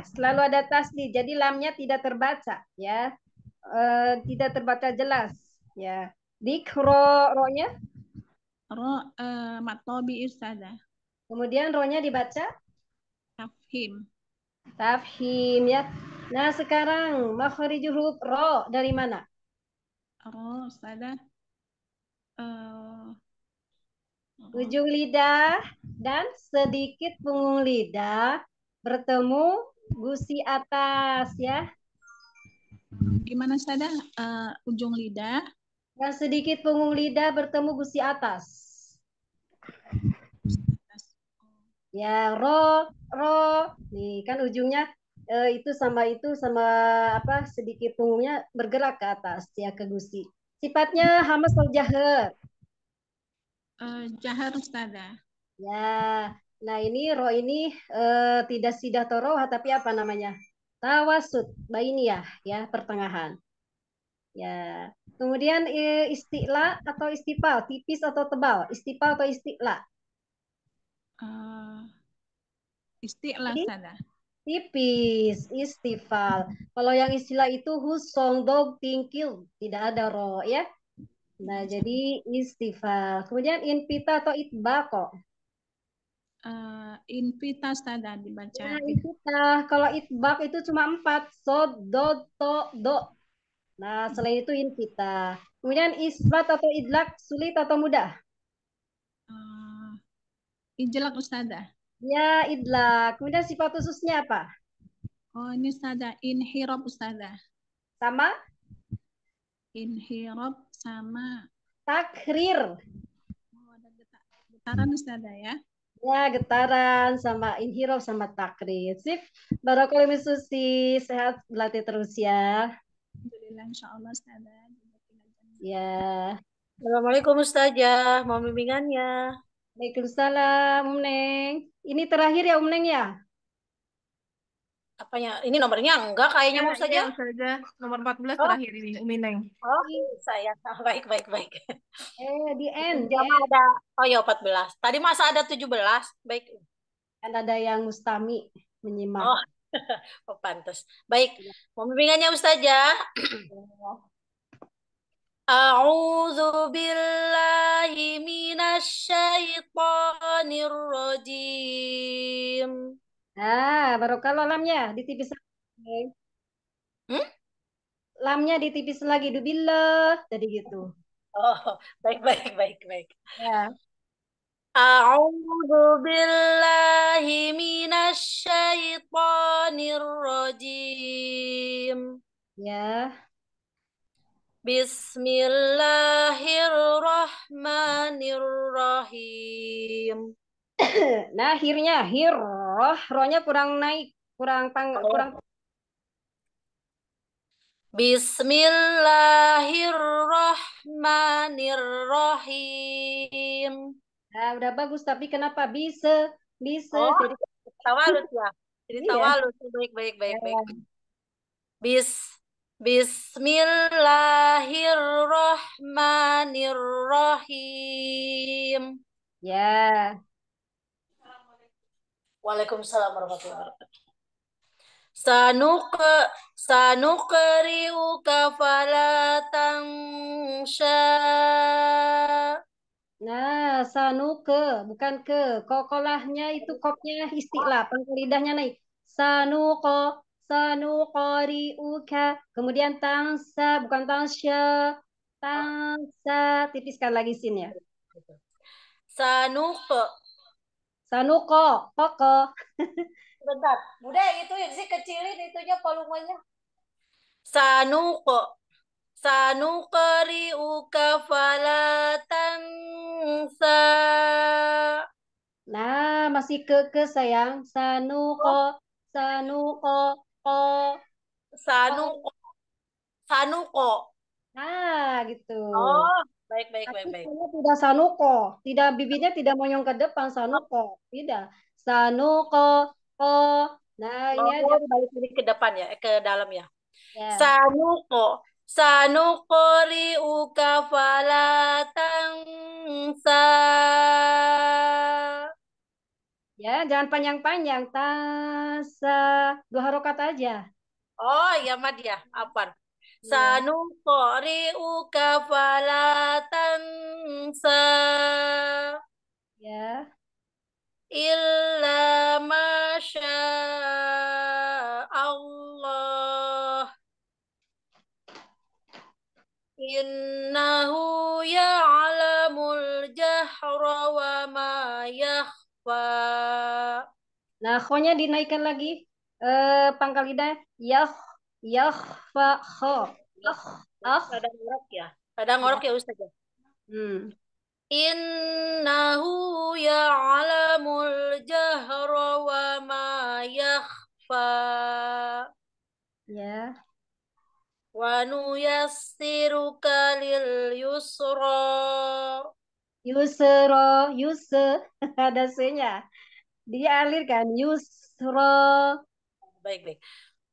selalu ada tasli jadi lamnya tidak terbaca ya. E, tidak terbaca jelas ya. Dikro ro Ro e, matobi Ustazah. Kemudian ro nya dibaca? Tafhim. Tafhim ya. Nah sekarang makhrij huruf ro dari mana? Oh, Ustazah. Uh, Ujung lidah dan sedikit punggung lidah bertemu gusi atas ya. Gimana saja Uh, eh, ujung lidah dan sedikit punggung lidah bertemu gusi atas. Ya, ro, ro. Nih, kan ujungnya eh, itu sama itu sama apa sedikit punggungnya bergerak ke atas ya ke gusi. Sifatnya hama atau jahar? Uh, jahar ustada Ya. Nah, ini roh ini eh, tidak sidah tapi apa namanya? Tawasud, ini ya, ya pertengahan. Ya. Kemudian eh, istila atau istipal, tipis atau tebal, istipal atau istila? Uh, istila tipis, istifal. Kalau yang istilah itu husong dog tingkil, tidak ada ro ya. Nah, jadi istifal. Kemudian invita atau itbako? Uh, eh, invita standar dibaca. Nah, invita. Kalau itbak itu cuma empat. So, do, to, do. Nah, selain itu invita. Kemudian isbat atau idlak, sulit atau mudah? Uh, eh, Ijlak Ustazah. Ya, idla. Kemudian sifat khususnya apa? Oh, ini Ustazah. Inhirab, Ustazah. Sama? Inhirab sama. Takrir. Oh, ada getar getaran Ustazah ya. Ya, getaran sama inhirab sama takrir. Sip. Barakallahu Susi. Sehat berlatih terus ya. Alhamdulillah, insya Allah Ustazah. Ya. Assalamualaikum Ustazah. Mau bimbingannya. Waalaikumsalam, Om Neng. Ini terakhir ya, Om Neng ya? Apanya? Ini nomornya enggak kayaknya ya, mau saja. saja. Nomor 14 oh. terakhir ini, Umi Neng. Oh, saya. Ah, baik, baik, baik. Eh, di end. Jangan ada. Oh ya, 14. Tadi masa ada 17. Baik. Dan ada yang mustami menyimak. Oh, oh pantas. Baik, iya. pembimbingannya Ustazah. Iya. أعوذ بالله من الشيطان الرجيم Ah, baru kalau lamnya ditipis lagi. Hmm? Lamnya ditipis lagi, dubillah tadi gitu. Oh, baik baik baik baik. Ya. A'udzu billahi minasy syaithanir rajim. Ya. Bismillahirrahmanirrahim. Nah, akhirnya hir roh rohnya kurang naik, kurang tang, oh. kurang. Bismillahirrahmanirrahim. Nah, udah bagus, tapi kenapa bisa, bisa. Oh, jadi tawalut ya. Jadi tawalut, iya. baik, baik, baik, baik. Iya. Bis Bismillahirrahmanirrahim. Ya. Yeah. Waalaikumsalam warahmatullahi wabarakatuh. Sanuka sanuqri'uka falatang sya. Nah, sanuke bukan ke. Kokolahnya itu kopnya istilah, pangkal lidahnya naik. Sanuko sanuqari'uka. Kemudian tangsa, bukan tangsa, Tangsa, tipiskan lagi sin ya. Sanuqa. Sanuqa, koko. Bentar, udah itu sih kecilin itunya volumenya. Sanuqa. Sanuqari'uka falatansa. Nah, masih keke sayang. Sanuqa, sanuqa, Oh, Sanuko. Oh. Sanuko. Nah, gitu. Oh, baik baik Tapi baik baik. Tidak Sanuko, tidak bibirnya tidak monyong ke depan Sanuko, tidak. Sanuko ko. Nah, ini oh, aja oh, balik lagi ke depan ya, eh, ke dalam ya. Yeah. Sanuko. Sanukori uka falatang sa. Ya, jangan panjang-panjang. tas eh, dua harokat aja. Oh, iya Mad ya. Apa? Ya. uka sa, Ya. Illa masya Allah. Innahu ya'lamul jahra wa ma wa Nah, khonya dinaikkan lagi. Eh, pangkal lidah yah yah fa kho. Ah, pada ngorok ya. Pada ngorok ya, ya Ustaz ya. Hmm. Innahu ya'lamul jahra wa ma yakhfa. Ya. Wa nuyassiruka lil yusra yusro Yusro ada c-nya dia alirkan yusro baik baik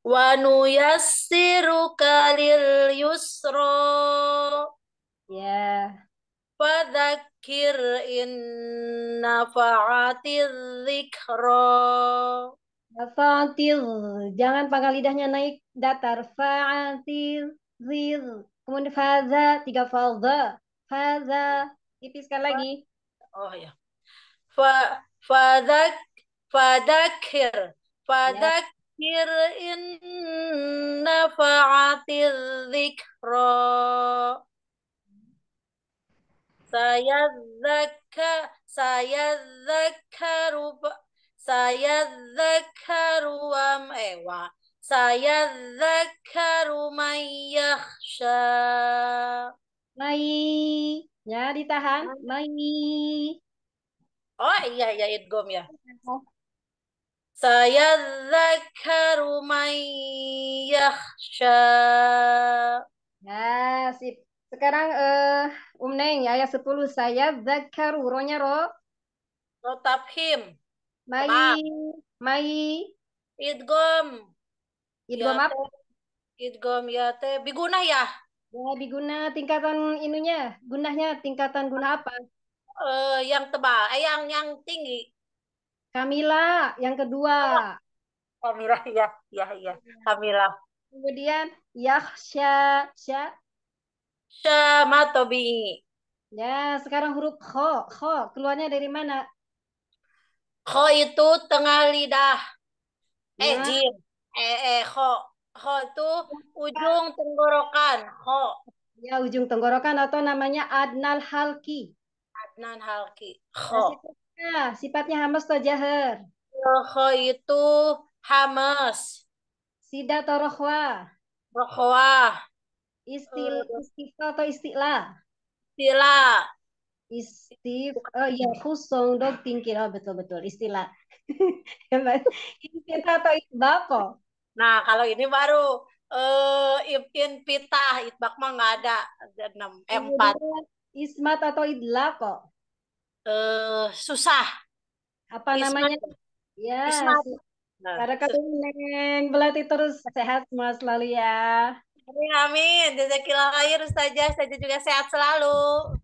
Wanu yasiru lil yusro ya fadzakir in nafa'atiz dzikra Fa'atil. Jangan pangkal lidahnya naik datar. Fa'atil. Kemudian faza. Tiga faza. Faza. Tipiskan lagi. Oh ya. Fa fadak fadakir fadakir in nafa'atil dzikra. Sayadzakka saya sayadzakkaru ruam ewa eh, sayadzakkaru man yakhsha. Mai. Ya, ditahan. Mai. Oh iya, iya, idgom ya. Oh. Saya zakaru mai yakhsha. Ya, sip. Sekarang uh, eh, Umneng ya, ayat 10. Saya zakaru. Ronya ro. Ro tabhim, Mai. Mai. Idgom. Idgom ya apa? Idgom ya teh. Bigunah ya. Ya, diguna tingkatan inunya, gunanya tingkatan guna apa? Uh, yang tebal, eh, yang yang tinggi. Kamila, yang kedua. Kamila, ya, ya, ya. Kamila. Kemudian Yahsya, Sya. Matobi. Ya, sekarang huruf kho, kho. Keluarnya dari mana? Kho itu tengah lidah. Eh, ya. Eh, Jin. Eh, eh, kho. Ho itu ujung tenggorokan. Ho. Ya, ujung tenggorokan atau namanya Adnan Halki. Adnan Halki. Ho. Nah, sifatnya, sifatnya hamas atau jahar? Ho itu hamas. Sida atau rohwa? Rohwa. Istil, eh, istifa atau istilah? Istilah. Istif, oh ya kusong dog tingkir. Oh, betul-betul, istilah. istilah atau isbako? Nah, kalau ini baru eh Ipin pita Itbak mah nggak ada enam eh, empat. Ismat atau Idla kok? Eh susah. Apa Ismat. namanya? Ya. Ismat. Nah, kata Neng belati terus sehat semua selalu ya. Amin, amin. Jazakillah khair saja, saja juga sehat selalu.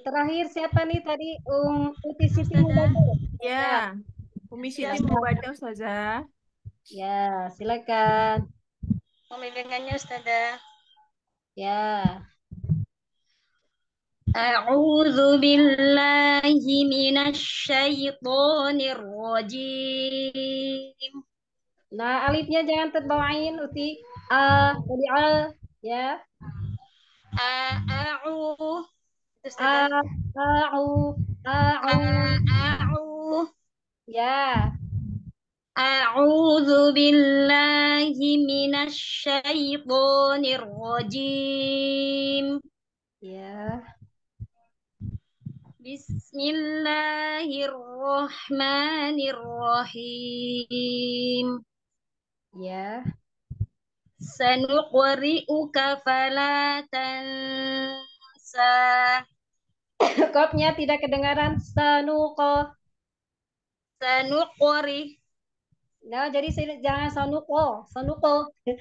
Terakhir siapa nih tadi? Um, Uti Siti Mubadah. Ya. Umi Siti ya, Mubadah, Ustazah. Ya, silakan. Pembimbingannya Ustazah. Ya. A'udzu billahi من الشيطان Nah, alifnya jangan terbawain, Uti. A, tadi A, ya. A, a'u. A, a'u. A, a'u. Ya. A'udzu billahi minasy الشيطان rajim. ya Bismillahirrahmanirrahim ya Sanuqri'uka fala tansa Kopnya tidak kedengaran Sanuqo Sanuqri Nah, jadi jangan sanuko, sanuko.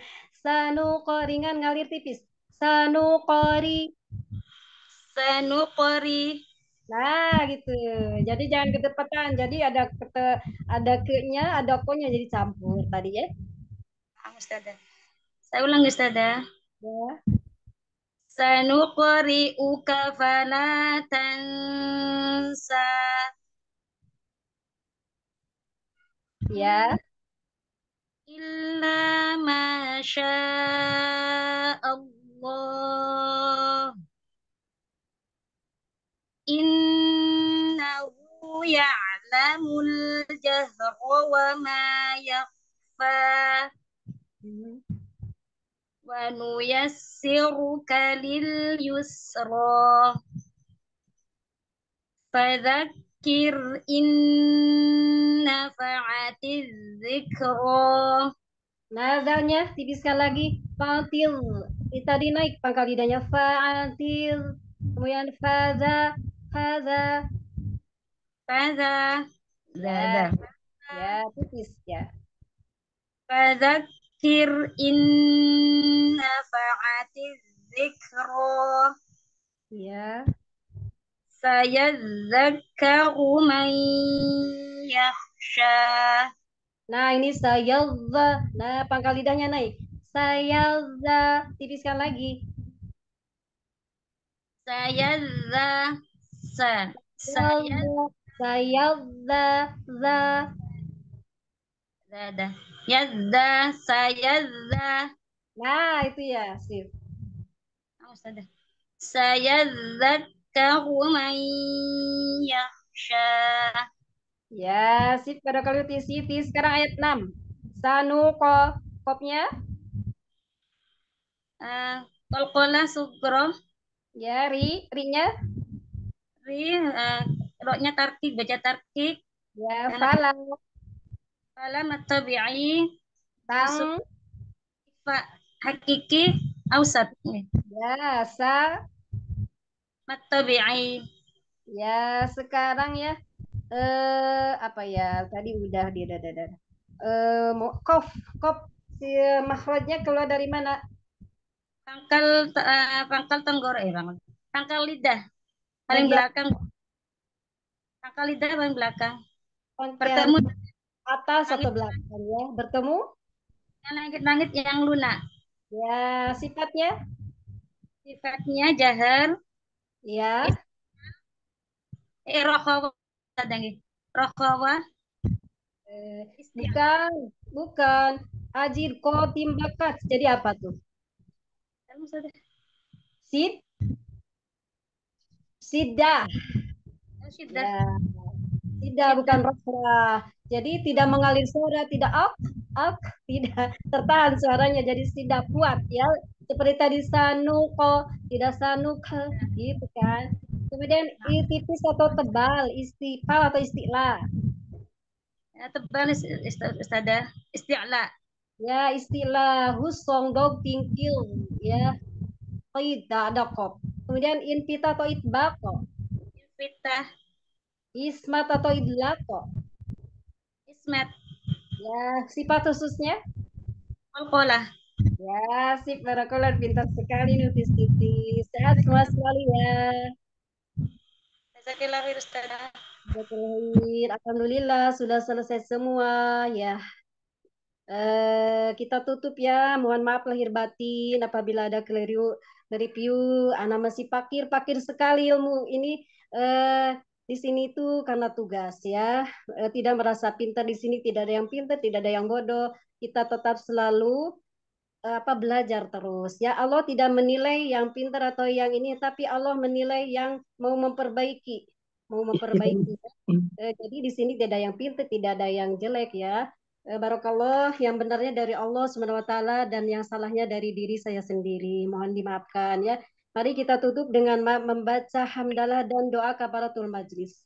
Sanuko ringan ngalir tipis. Sanukori. Sanukori. Nah, gitu. Jadi jangan ketepatan. Jadi ada kete, ada ke-nya, ada ko-nya jadi campur tadi ya. Ah, Ustazah. Saya ulang, Ustazah. Ya. uka fala tansa. Ya. إلا ما شاء الله إنه يعلم الجهر وما يخفى ونيسرك لليسرى فذكر فذكر إن نفعت zikro Nadanya tipiskan lagi fatil tadi naik pangkal lidahnya faatil kemudian faza faza faza ya tipis ya fadzakir in nafa'atiz zikro ya sayadzakaru man yakhsha. Nah, ini sayadza. Nah, pangkal lidahnya naik. Sayadza. Tipiskan lagi. Sayadza. Sa. Sayadza. Sayadza. Za. Zada. Yazda. Sayadza. Nah, itu ya, Sif. Oh, Saya يَفْتَحُ man yakhsha. Ya, sip pada kali siti. Sekarang ayat 6. Sanu ko kopnya? Uh, eh, kolkola sugro. Ya, ri, rinya? Ri, uh, eh, nya tarkik, baca tarkik. Ya, fala. Fala matabi'i. Tang. Fa, hakiki, ausat. Ya, sa, Mattabi'in. Ya, sekarang ya. Eh apa ya? Tadi udah dia dada dadah. Eh uh, kof, kof si, uh, makhrajnya keluar dari mana? Pangkal uh, pangkal tenggorok eh bang. Pangkal lidah. Paling belakang. Pangkal lidah paling belakang. Konten. Bertemu atas atau belakang ya? Bertemu? yang Langit-langit yang lunak. Ya, sifatnya? Sifatnya jahar. Iya. Eh, ya. Eh, rokawa tadi. Rokawa. Eh, bukan, bukan. Ajir kotim bakat. Jadi apa tuh? Sid? Sidah. Oh, Sidah. Ya. Tidak, bukan rokawa Jadi tidak mengalir suara, tidak ak, ak, tidak tertahan suaranya. Jadi tidak kuat ya seperti tadi sanuko, tidak sanuka gitu kan. Kemudian tipis atau tebal, istiqal atau istila. Ya, tebal istada istila. Ya, istilah husong dog tingkil ya. Tidak ada kop. Kemudian infita atau itbako. Infita. Ismat atau idlako. Ismat. Ya, sifat khususnya? Kolkolah. Ya, sip kolor pintar sekali Nutis titis. Sehat semua sekali ya. Jazakallah khair Ustazah. Alhamdulillah sudah selesai semua ya. Eh, kita tutup ya. Mohon maaf lahir batin apabila ada keliru review. Ana masih pakir-pakir sekali ilmu ini eh di sini itu karena tugas ya. Eh, tidak merasa pintar di sini, tidak ada yang pintar, tidak ada yang bodoh. Kita tetap selalu apa belajar terus. Ya Allah tidak menilai yang pintar atau yang ini, tapi Allah menilai yang mau memperbaiki, mau memperbaiki. Ya. Jadi di sini tidak ada yang pintar, tidak ada yang jelek ya. Eh, Barokallah yang benarnya dari Allah swt dan yang salahnya dari diri saya sendiri. Mohon dimaafkan ya. Mari kita tutup dengan membaca hamdalah dan doa kafaratul majlis.